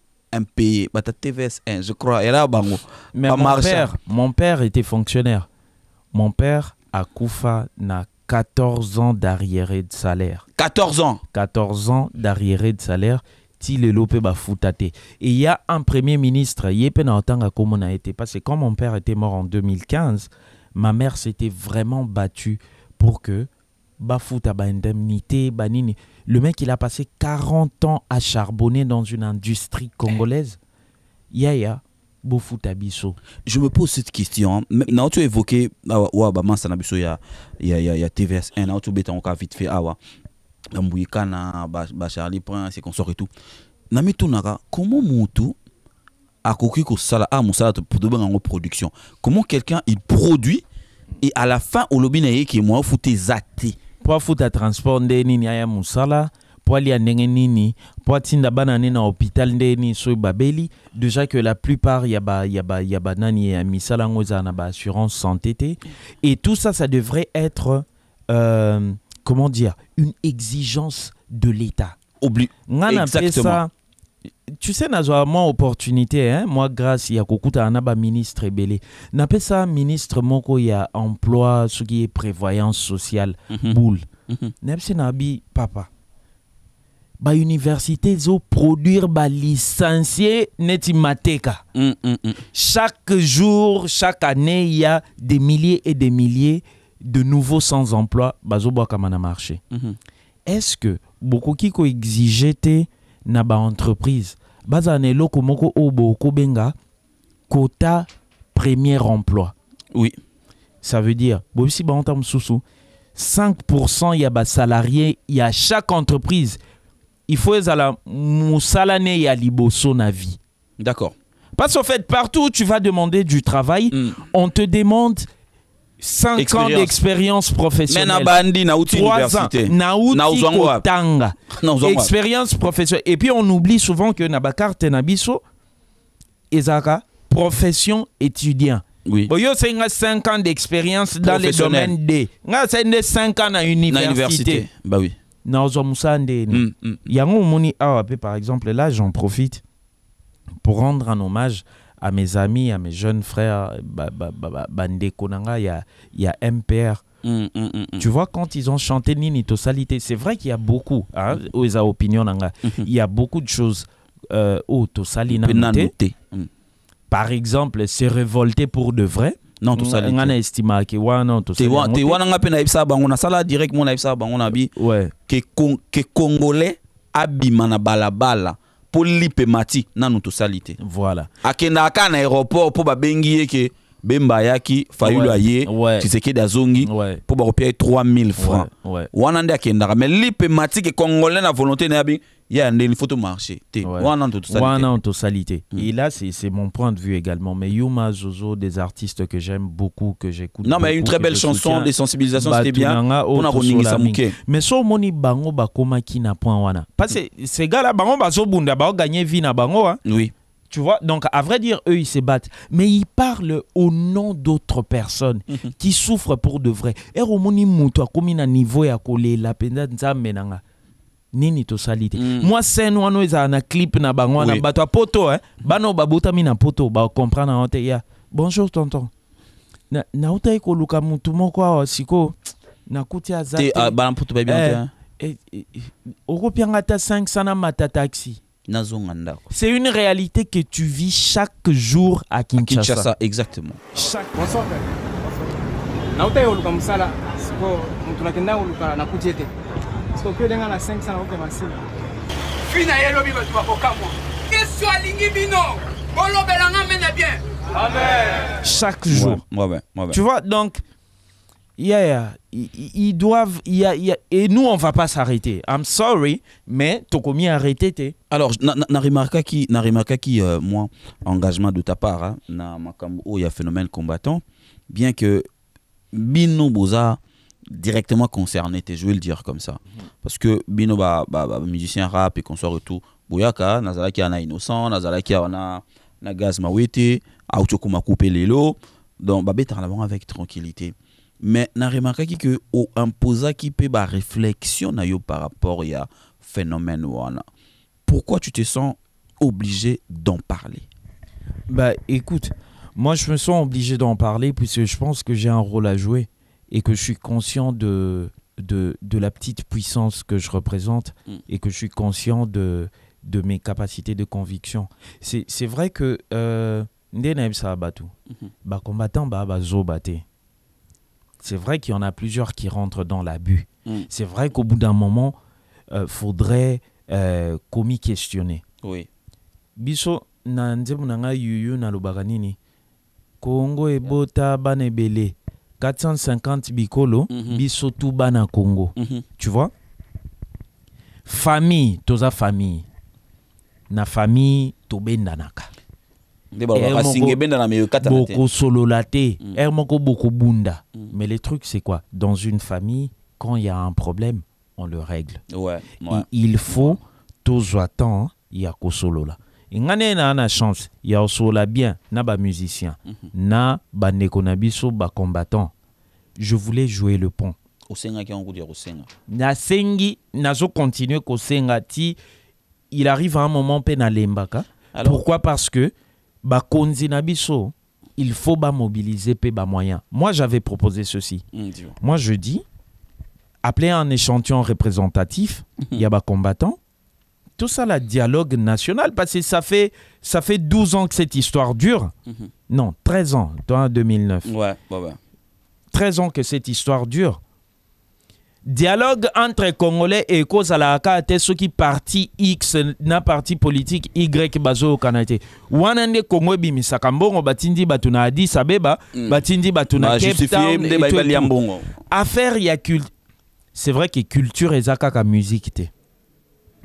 un pays bata TVS1 je crois et là mais mon père était fonctionnaire mon père à Koufa n'a 14 ans d'arriéré de salaire 14 ans 14 ans d'arriéré de salaire lopé, mpe et il y a un premier ministre ye à à comment on a été parce que quand mon père était mort en 2015 ma mère s'était vraiment battue pour que bafuta baindemnité ni le mec, il a passé 40 ans à charbonner dans une industrie congolaise. Yaya, Bofuta Bisso. Je me pose cette question. Hein. Maintenant, tu as évoqué, ah, ouais, bah, Mansana il y a, y, a, y a TVS1, là, tu as vite fait, ah, ouais. Mbuikana, Charlie Prince, et consorts et tout. Nami Tunara, comment Moutou akoki ah, mon ah pour de en production comment quelqu'un il produit et à la fin olobi na ye ke mwa ofuta eza pour poafuta transport nde nini aya mosala poalia ndenge nini poatinda bana ne na hôpital nde nini so babeli déjà que la plupart ya banani ba, ya, ya misala yango ezala na baassurance santé et tout ça ça devrait être euh, comment dire une exigence de l'état nga na tu sais avons moi, opportunité hein? moi grâce ya kokuta ministre, ministre ebele ça ministre moko a emploi qui prévoyance sociale mhm. Mhm. mm -hmm. boule mm -hmm. papa, na papa bauniversité universités balicencie neti mateka mm chaque jour chaque année il y a des milliers et des milliers de nouveaux sans emploi sont na marché mhm. est ce que beaucoup qui ont exigé na entreprise, baza na eloko moko oyo bokobenga quota premier emploi oui ça veut dire bobisi bango ntango mosusu 5 ya y ya chaque entreprise il faut ezala mosala ne ya liboso na vie d'accord parce qu'en fait partout où tu vas demander du travail mm. on te demande 5 ans d'expérience professionnelle. Mais ans bandi na d'expérience Na Expérience professionnelle. Et puis on oublie souvent que Nabakar, tenabiso ezaka profession étudiant. Oui. Boyo c'est 5 ans d'expérience dans les domaines des... Nga c'est 5 ans à université. Bah oui. Na ozomusa ndeni. Mm, mm, mm. Yango moni awa ah, par exemple là j'en profite pour rendre un hommage à mes amis, à mes jeunes frères, Bande Konanga, il y a, y a MPR. Mm mm, mm, mm, Tu vois, quand ils ont chanté Nini Tosalité, c'est vrai qu'il y a beaucoup, hein, opinion, il y a beaucoup de choses euh, au Tosalina. Mm. Par exemple, se révolter pour de vrai. non Tosalité. Tu vois estima ke wana te wana nga mpe nayebisaka bango nasala direct mo ibsa bango na Que que congolais abima na balabala polipe dans notre salité voilà Kenaka, un aéroport pour bengiye bemba yaki fayulu ouais. aye ouais. tisekedi azongi ouais. pour bakopia ye 3000 francs ouais. ouais. mais lipe matike congolais na volonté na yabi ya ndeni foto marché te ouais. wana wana tosali te mm. et là c'est mon point de vue également mais Yuma Zozo des artistes que j'aime beaucoup que j'écoute non mais une très belle chanson de des sensibilisations c'était bien mpona sa moke mais so moni bango qui na point wana parce que mm. ces gars là bango bazobunda baoganye vie na bango hein? oui tu vois, donc à vrai dire, eux, ils se battent, mais ils parlent au nom d'autres personnes mhm. qui souffrent pour de vrai. Et eh, Romoni Moutoua, comme il niveau à nini mhm. na clip na bango bato poto Hein? na poto ba comprendre te ya bonjour tonton na koluka motu moko mon ah, poto 5 sana taxi c'est une réalité que tu vis chaque jour à Kinshasa. exactement. Chaque... jour. tu vois, donc, Yeah, ils, doivent. et nous, on ne va pas s'arrêter. I'm sorry, mais Tokomi, commis Alors, na, Alors, na remarqué qui, na qui euh, moi, engagement de ta part, hein, oh, il y a phénomène combattant, bien que Bino Boza directement concerné, je vais le dire comme ça. Parce que Bino, bah, bah, bah musicien rap et sort et tout, Boyaka, qui en a innocent, qui en a, un gaz qui ont coupé l'élo, donc, bah, en avant avec tranquillité mais na remarqué que au imposa qui peut ba réflexion na par rapport ya phénomène one, pourquoi tu te sens obligé d'en parler bah écoute moi je me sens obligé d'en parler puisque je pense que j'ai un rôle à jouer et que je suis conscient de de, la petite puissance que je représente mm. et que je suis conscient de, de mes capacités de conviction. C'est vrai que euh, Ndene Sabatu, mhm. bah combattant bah bah zo baté c'est vrai qu'il y en a plusieurs qui rentrent dans l'abus. Mm. C'est vrai qu'au bout d'un moment, euh, faudrait euh, commis questionner. Oui. Biso yuyu 450 e mhm. biso tu bana mhm. tu vois famille toza famille na famille Boko sololaté, Hermoko mm. beaucoup bunda. Mm. Mais les trucs, c'est quoi Dans une famille, quand il y a un problème, on le règle. Ouais, ouais. Il faut tous attendre, hein, il y a solo là. ngane na na chance ya osola bien na ba musicien mm-hmm. na ba nekonabiso ba combattant. je voulais jouer le pont na yango na zo continuer nazocontinue kosenga ti il arrive à un moment mpe nalembaka pourquoi parce que il faut mobiliser pe ba moyen moi j'avais proposé ceci mm, moi je dis appeler un échantillon représentatif mhm. il y a des combattant tout ça la dialogue national parce que ça fait ça fait 12 ans que cette histoire dure mhm. non 13 ans toi 2009 ouais, bah ouais. 13 ans que cette histoire dure dialogue entre congolais et kozalaka ceux qui parti x na parti politique y baso au Canada Wanande kongo bimi mbongo batindi bato na hmm. batindi abeba mm. batindi bato affaire il affaire a culte c'est vrai que culture zaka kaka musique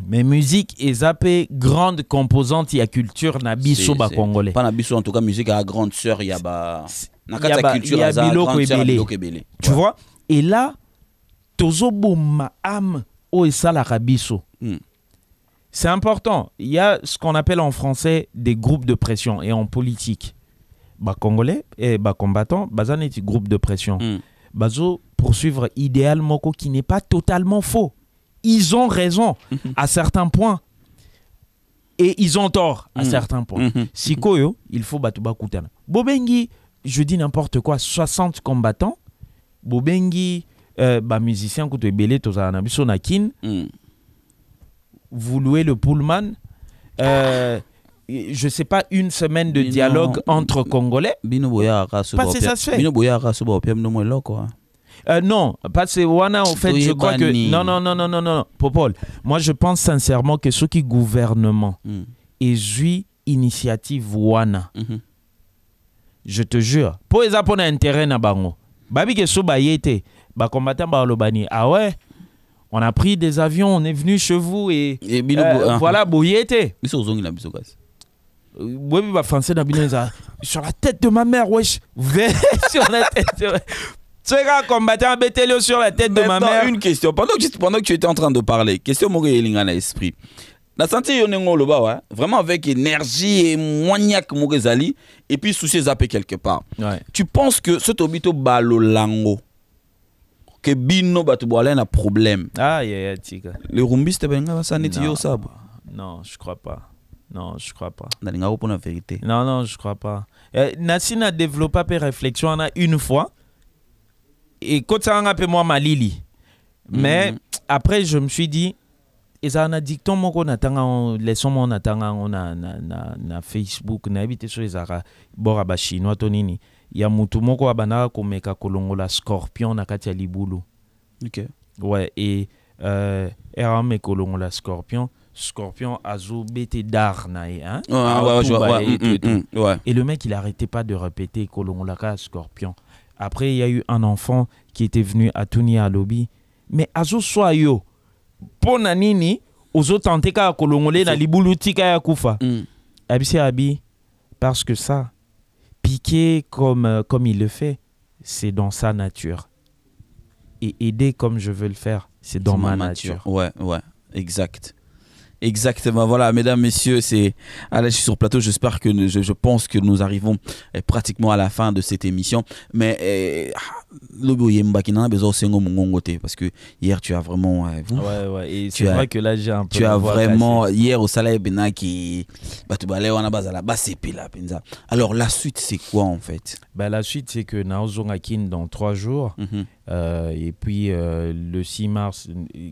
mais musique est zappé grande composante y a culture na biso Congolais. Pas na biso en tout cas musique ya grande sœur a ba na kati ya culture ya biloko ebele tu vois et là Hmm. C'est important. Il y a ce qu'on appelle en français des groupes de pression et en politique. Les congolais et bah combattants sont est groupe de pression. Ils hmm. Bazo poursuivre idéal moko qui n'est pas totalement faux. Ils ont raison hmm. à certains points et ils ont tort à certains points. Si il faut batuba kutana. Bobengi, je dis n'importe quoi, 60 combattants. Bobengi, euh, bah, musicien musicien, mm. vous louez le pullman euh, je sais pas une semaine de dialogue entre congolais bino parce que ça se fait hein. Euh, non, parce que Wana, en fait, je crois que. Non, non, non, non, non, non, Popol. Moi, je pense sincèrement que ce qui gouvernement mm. et jui initiative Wana, mhm. je te jure, pour les un intérêt à bango. Babi que so était bakombatant balobani ah ouais on a pris des avions on est venu chez vous et, et euh, ah. voilà vous biso êtes. biso français sur la tête de ma mère wesh sur la tête de... Tu as combattant abeteli sur la tête de ma mère une question pendant que, pendant que tu étais en train de parler question moko elinga na esprit nasenti yo ndenge là vraiment avec énergie et moignac moko et puis souci zappé quelque part tu penses que so balo lango bino boala na problème ah, yeah, yeah, tika lerumbi sitebalinga sa ti yo sabo non je crois pas non je crois pas linga na vérité non non je crois pas eh, n'a développé na développa réflexion une fois Et ekotisakanga moi malili mm-hmm. mais après je me suis dit ezala na dicton moko na leson moko natanga on na, na, na, na facebook on a so ezalaka bora chinois, tonini y a mutu moko abandaka komeka kolongola scorpion na kati ya libulu okay. ouais, e euh, erame kolongola scorpion scorpion azobete dar na ye hein? ouais, ah, ouais, ouais, et, mm, mm, ouais. et le mec il arrêtait pas de répéter kolongolaka scorpion après il y a eu un enfant qui était venu à Tunia à lobby mais azoswa yo mpo na nini ozotante kaka na libulu tika ya kufa mm. abisi abi parce que ça piquer comme, euh, comme il le fait, c'est dans sa nature. Et aider comme je veux le faire, c'est dans ma, nature. Ouais, ouais, exact. Exactement, voilà, mesdames, messieurs, c'est allez je suis sur plateau. J'espère que je, pense que nous arrivons eh, pratiquement à la fin de cette émission. Mais eh, Lobo il qui n'en a besoin Sengo Mungongote parce que hier tu as vraiment euh, ouais ouais et c'est vrai que là j'ai un peu tu as vraiment hier au salaire Bena qui balais on a base à la basse et alors la suite c'est quoi en fait bah, la suite c'est que Naozong Akin dans trois jours mhm. euh, et puis euh, le 6 mars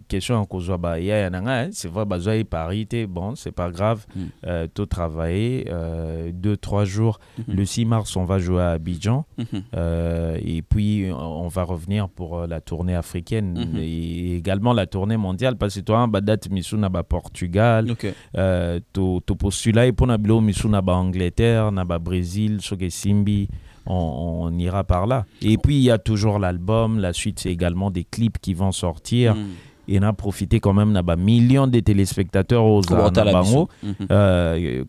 question en cause bah il y a un c'est vrai bah zoé parité bon c'est pas grave mm. euh, tout travailler euh, deux trois jours mhm. le 6 mars on va jouer à Abidjan -hmm. et puis on va revenir pour euh, la tournée africaine et mhm. également la tournée mondiale parce que toi hein, Badat, misuna ba Portugal tu euh, et pour Angleterre na Brésil soke simbi on, ira par là et puis il y a toujours l'album la suite c'est également des clips qui vont sortir mhm. et on a profité quand même des millions de téléspectateurs aux mhm. euh,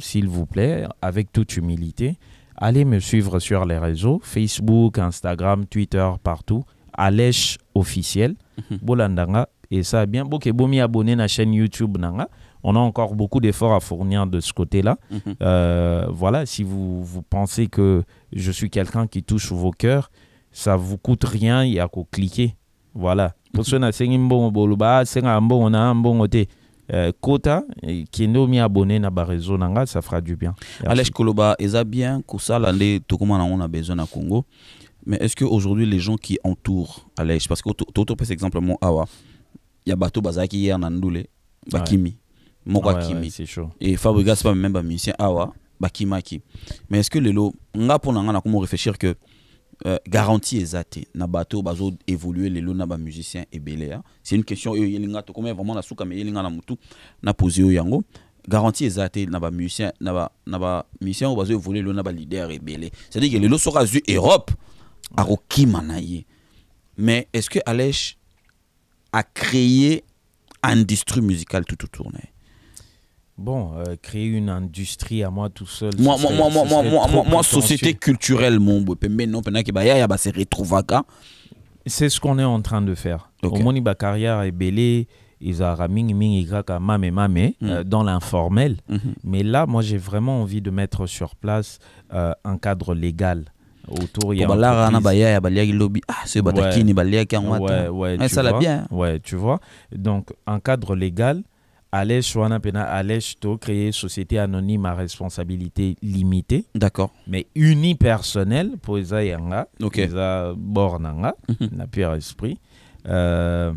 s'il vous plaît, avec toute humilité. Allez me suivre sur les réseaux, Facebook, Instagram, Twitter, partout. Alèche officiel, mhm. Bolandanga. Et ça, bien, vous vous abonné à la chaîne YouTube. Nanga. On a encore beaucoup d'efforts à fournir de ce côté-là. Mhm. Euh, voilà, si vous, pensez que je suis quelqu'un qui touche vos cœurs, ça vous coûte rien, il n'y a qu'à cliquer. Voilà. Pour ceux qui ont bah, un bon on a un bon côté quota euh, qui kende omi abonné, na bareseau na ça fera du bien alex koloba a bien l'année, tout comme on a besoin à congo mais est ce que aujourd'hui les gens qui entourent alex parce que par exemple mon awa ya bato est hier na bakimi ouais. moko ah akimi c'est et fabrigas pas même bah, musicien awa bakimaki mais est ce que les gens, mpo na nga réfléchir que euh, garantie exacte, na bato bazo évoluer lelo na ba musicien ebele hein. c'est une question et yelinga to comment vraiment la souka mais yelinga na mutu na poser au yango garantie exacte, na ba musicien na ba na ba musicien bazo évoluer le na ba leader ebele c'est à dire que lelo soka zu Europe a roki ye mais est-ce que Alèche a créé un industrie musicale tout autour Bon, euh, créer une industrie à moi tout seul. Moi, moi, moi, moi, moi, moi, moi, société culturelle, mon non, bah, c'est retrouvaca. C'est ce qu'on est en train de faire. Okay. Omoni Bakaria et Belé, ils ont mingi mingi graka mame mame mhm. euh, dans l'informel. Mm -hmm. Mais là, moi, j'ai vraiment envie de mettre sur place euh, un cadre légal autour il y a bah, ah, ouais, ouais, hein. eh, tu vois, bien. ouais tu vois donc un cadre légal Alèche Wanapena, Pena, Alèche To, créer société anonyme à responsabilité limitée. D'accord. Mais unipersonnelle, pour les Yanga, okay. Eza Bornanga, mhm. n'a plus esprit. Euh,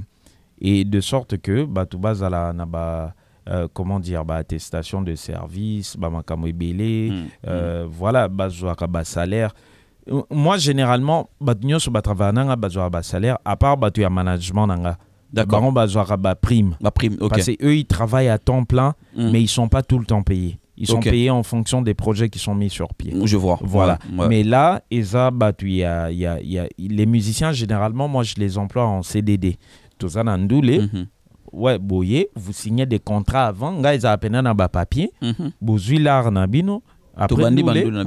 et de sorte que, bah, tout bas la, naba euh, comment dire, bah, attestation de service, bah, makamo mhm. euh, voilà, bah, bah salaire. Euh, moi, généralement, bah, nyo so, bah, travail nanga, bah, salaire, à part, bah, tu as management nanga. D'accord. Baron prime. Bah, prime, ok. Parce que eux, ils travaillent à temps plein, hmm. mais ils sont pas tout le temps payés. Ils sont payés en fonction des projets qui sont mis sur pied. Je vois. Voilà. Mais là, ça, bah, tu, y a, y a, les musiciens, généralement, moi, je les emploie en CDD. Tout ça, ouais boye vous signez des contrats avant à ils pena na bas papier vous mhm. Après,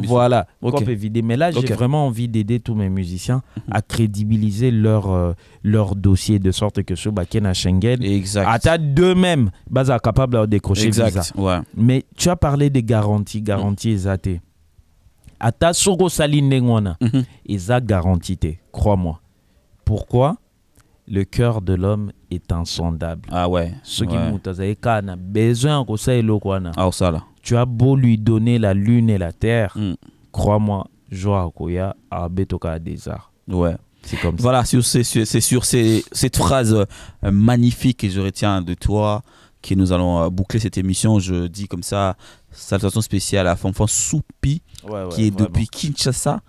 voilà, okay. Mais là, j'ai vraiment envie d'aider tous mes musiciens mhm. à crédibiliser leur, euh, leur dossier de sorte que ce bakken à Schengen, à ta d'eux-mêmes, baza capable de décrocher exact. Ouais. Mais tu as parlé des garanties, garanties exatées. Mhm. À ta sogo mhm. garantie, crois-moi. Pourquoi le cœur de l'homme est insondable. Ah ouais. Ce qui a besoin de ça et Ah, ça là tu as beau lui donner la lune et la terre, mm. crois-moi, Joao Koya a Betoka des arts. Ouais. C'est comme ça. Voilà, c'est sur cette phrase euh, magnifique que je retiens de toi que nous allons euh, boucler cette émission. Je dis comme ça, salutation spéciale à Fanfan Soupi, qui est depuis Kinshasa,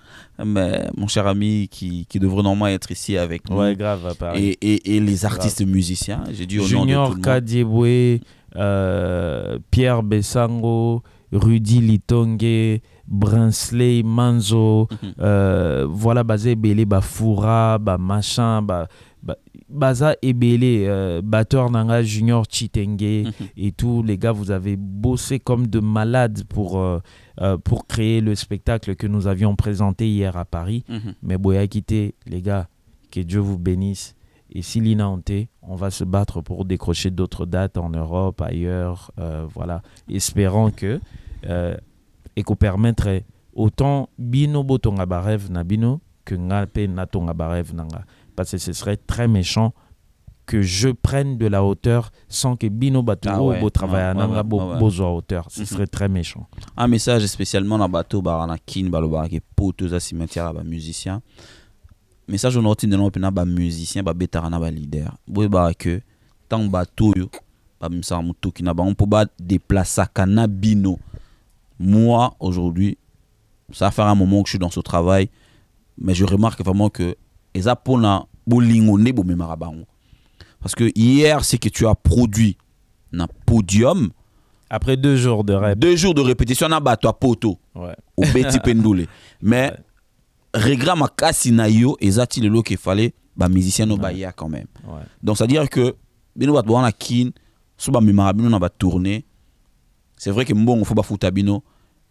mais mon cher ami, qui, devrait normalement être ici avec nous. Ouais, grave, et, et, les artistes musiciens. J'ai dit au Junior nom de tout le monde. Euh, Pierre Bessango, Rudy Litongue, Brinsley, Manzo, mhm. euh, voilà, basé Bélé Bafoura, machin, Baza Ebele, euh, batteur Nanga Junior Chitenge mhm. et tous les gars, vous avez bossé comme de malades pour, pour créer le spectacle que nous avions présenté hier à Paris. Mais mhm. bon Mais Boya les gars, que Dieu vous bénisse. Et si Lina Hanté, on va se battre pour décrocher d'autres dates en Europe, ailleurs, euh, voilà, espérant que et euh, qu'on permettrait autant bino botonga barev que Ngalpe pe nanga parce que ce serait très méchant que je prenne de la hauteur sans que Bino Bato ah hauteur. Ce mhm. serait très méchant. Un message spécialement dans Bateau Baranakin, Balobaraki, qui Cimetière, à musicien message ono tindena mpenza bamusicien babetaka na balider tout ke ntango bato oyo bamisaka motoki na Pour bah, peut pas déplacer bino moi aujourd'hui ça fait un moment que je suis dans ce travail mais je remarque vraiment que eza mpona bolingo nde bomemaka bango parce que hier c'est que tu as produit un podium après deux jours de rép deux jours de répétition na bato toi poto ouais. petit pendule mais regret makasi na yo ezati lelo kefale musicien no ya quand même donc c'est à dire que bino bato bawana kin so bamemaka bino na tourner c'est vrai que mbongo fo bafuta bino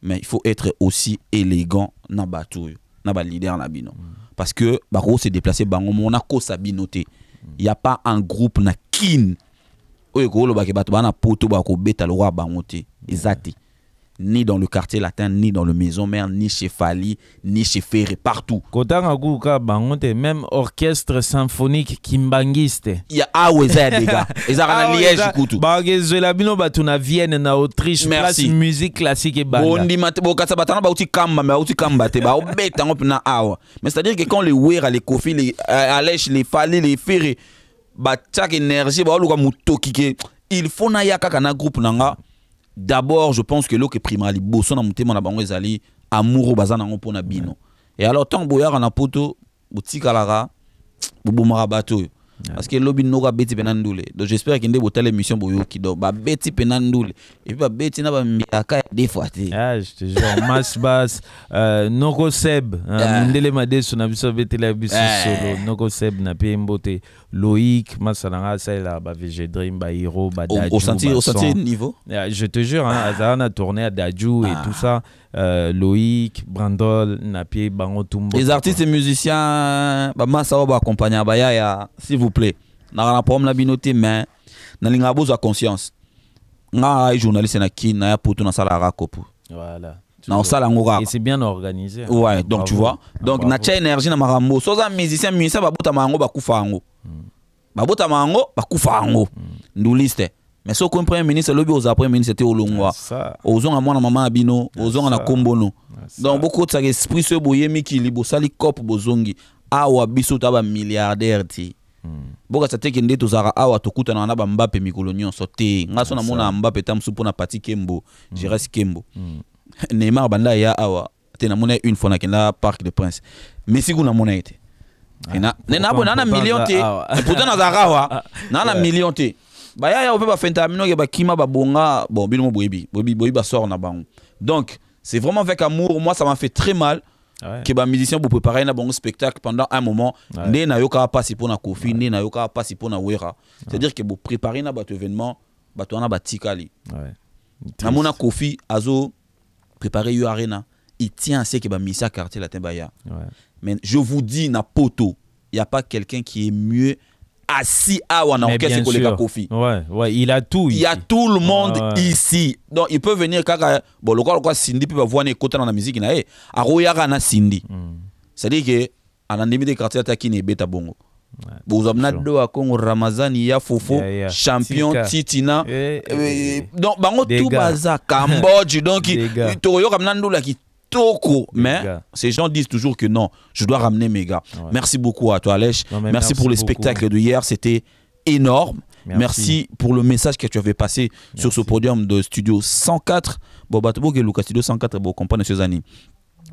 mais il faut être aussi élégant na bato oyo na leader na bino mm. parce que ko se déplacer bango mo nakosa sabinote il mm. y a pas un groupe na kine oyo ba ke bat na poto bakobeta lokwa bango te eza monté ni dans le quartier latin, ni dans le maison mère, ni chez Fali, ni chez Ferré, partout. même orchestre symphonique kimbangiste. Il y a AWZ, les gars. Ils ont ah Liège, Koutou. la bino batuna Vienne, na Autriche, place musique classique et banda. Bondi, mate, bo katsa batana, ba outi kamba, mais outi kamba, te ba obet, en na awa. Mais c'est-à-dire que quand les Wera, les Kofi, les euh, Alèche, les Fali, les Ferré, ba chaque énergie, ba oulouka moutokike, il faut na yaka kana groupe nanga d'abord je pense que loke prima li boso na motema na bango ezali amour baza nango na bino et alors en boyaka na poto botikalaka bobomaka boumara bateau parce que l'obin noko abeti penandoule. donc j'espère ke nde botala émission boyoki donc babeti mpena et epuis babeti na fois. ah je te mas bas euh, noko seb hein, ah. mindele son na sur abetela sur eh. solo noko seb na pas mbo Loïc, Masanara, Saila, VG Dream, Bahiro, Badadju. Au, au sentier, au bah, niveau ah, Je te jure, hein, ah. Azan a tourné à Dadju et ah. tout ça. Euh, Loïc, Brandol, Napier, Bangotumbo... Les artistes et musiciens, bah, Massa bah, accompagner, bah, s'il vous plaît. N'a pas problème, la mais n'a pas besoin de conscience. Ah, les journaliste, n'a qui, n'a pas pour tout, dans la Voilà. Et c'est bien organisé. Hein. ouais donc tu vois donc natcha énergie na makambo soza musicien musicien babotama yango bakufa yango hmm. babotama m'ango, bakufa yango hmm. nduliste mais soki okomi premier ministre olobi aux après ministre te olongwa ozonga mwana mama ya bino la na kombono donc beaucoup de ça esprit soki boye mikili bosali cope bozongi awa biso toya bamilliardaire te hmm. bokasa teke nde tozalaka awa tokutanaka na bambape mikolo nyonso te ngaso na mona mbape ta mosusu mpona pati kembo gérasi kembo mm. Neymar banda ya awa te na mona une fois na kenda Parc de Princes Messi kuna mona ete na na bona na million te pourtant na zarawa na na million te bayaya ope ba kima ba bonga bon bino mo boibi boibi ba sort na bang donc c'est vraiment avec amour moi ça m'a fait très mal ah Ouais. ke vous préparer na bon spectacle pendant un moment ah ouais. nde pas si pour na kofi ah ouais. nde nayokaka mpasi mpo na wera c'est à dire ke boprépare na bato événement bato wana batikali mona kofi azo préparé U Arena. Il tient à ce que bah, Missa quartier latin baya. Mais je vous dis, na poto, il y a pas quelqu'un qui est mieux assis à Wana Enquête, c'est Kofi. Ouais, ouais, il a tout. Il y a tout le monde ah, ouais. ici. Donc il peut venir, kaka, bon, le quoi, le quoi, Cindy peut voir côte dans la musique, il y a Cindy. Mm. C'est-à-dire que, à l'endémie des quartiers, il y a Bongo bozwa na do akongo ramazani ya fofo yeah, yeah. champion titina eh eh, eh, eh, eh. donc bango tout baza cambodge donc tokoyoka là qui toko. mais ces gens disent toujours que non je dois ramener mes gars merci beaucoup à toi Alèche merci, pour le spectacle de hier c'était énorme merci. pour le message que tu avais passé sur ce podium de studio 104 bon bah Lucas studio 104 bon comprendre ces années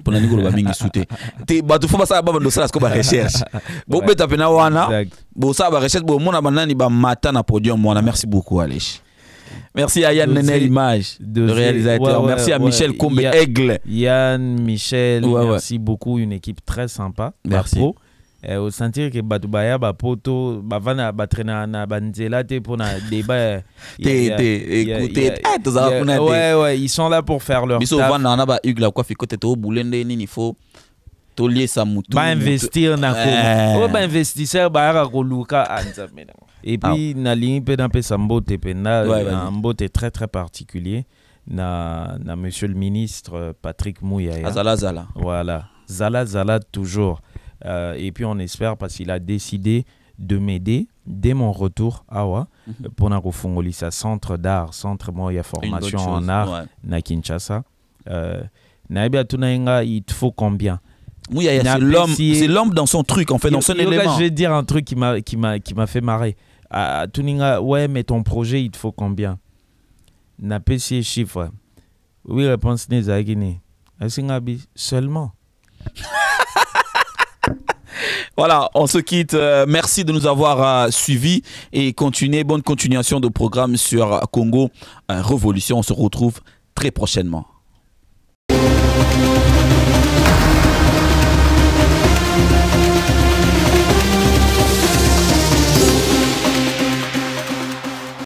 pona ndenge oloba mingi su te te bato fo basala ba badosala siko barecherche bobeta mpena wana bosala barecherche bomona banani bamata na podium wana merci beaucoup alesh Merci à Yann Nenel Image, de réalisateur. Ouais, ouais, merci à ouais. Michel Combe Aigle. Yann, Michel, merci beaucoup. Une équipe très sympa. Merci eh, sentir que Batubaya, ba bapoto Bavana, batrena na banzela te mpo na débat ils sont là pour faire leur biso ovanda na bahugle akuafi kote ni nde nini fo toliesa mutu investir na eh. oh, investisseur ba bainvestisseur ko koluka Anza. Ah, nango et ah. puis na nalingi pe Sambo mbote pe na mbote très très particulier na, na monsieur le ministre patrick mouyaya azala ah, zala voilà zala zala toujours euh, et puis on espère parce qu'il a décidé de m'aider dès mon retour à Wa mhm. pour Narufungoli, sa centre d'art, centre moi, il y a formation en art, ouais. na Kinshasa. Euh, il faut combien oui, c'est l'homme dans son truc, en fait, dans son élément. Je vais dire un truc qui m'a fait marrer. À ah, Tuninga, ouais, mais ton projet, il te faut combien Na ces chiffre. Oui, réponse Nezagini. pas seulement. Voilà, on se quitte. Euh, merci de nous avoir euh, suivis et continuez. Bonne continuation de programme sur Congo euh, Révolution. On se retrouve très prochainement.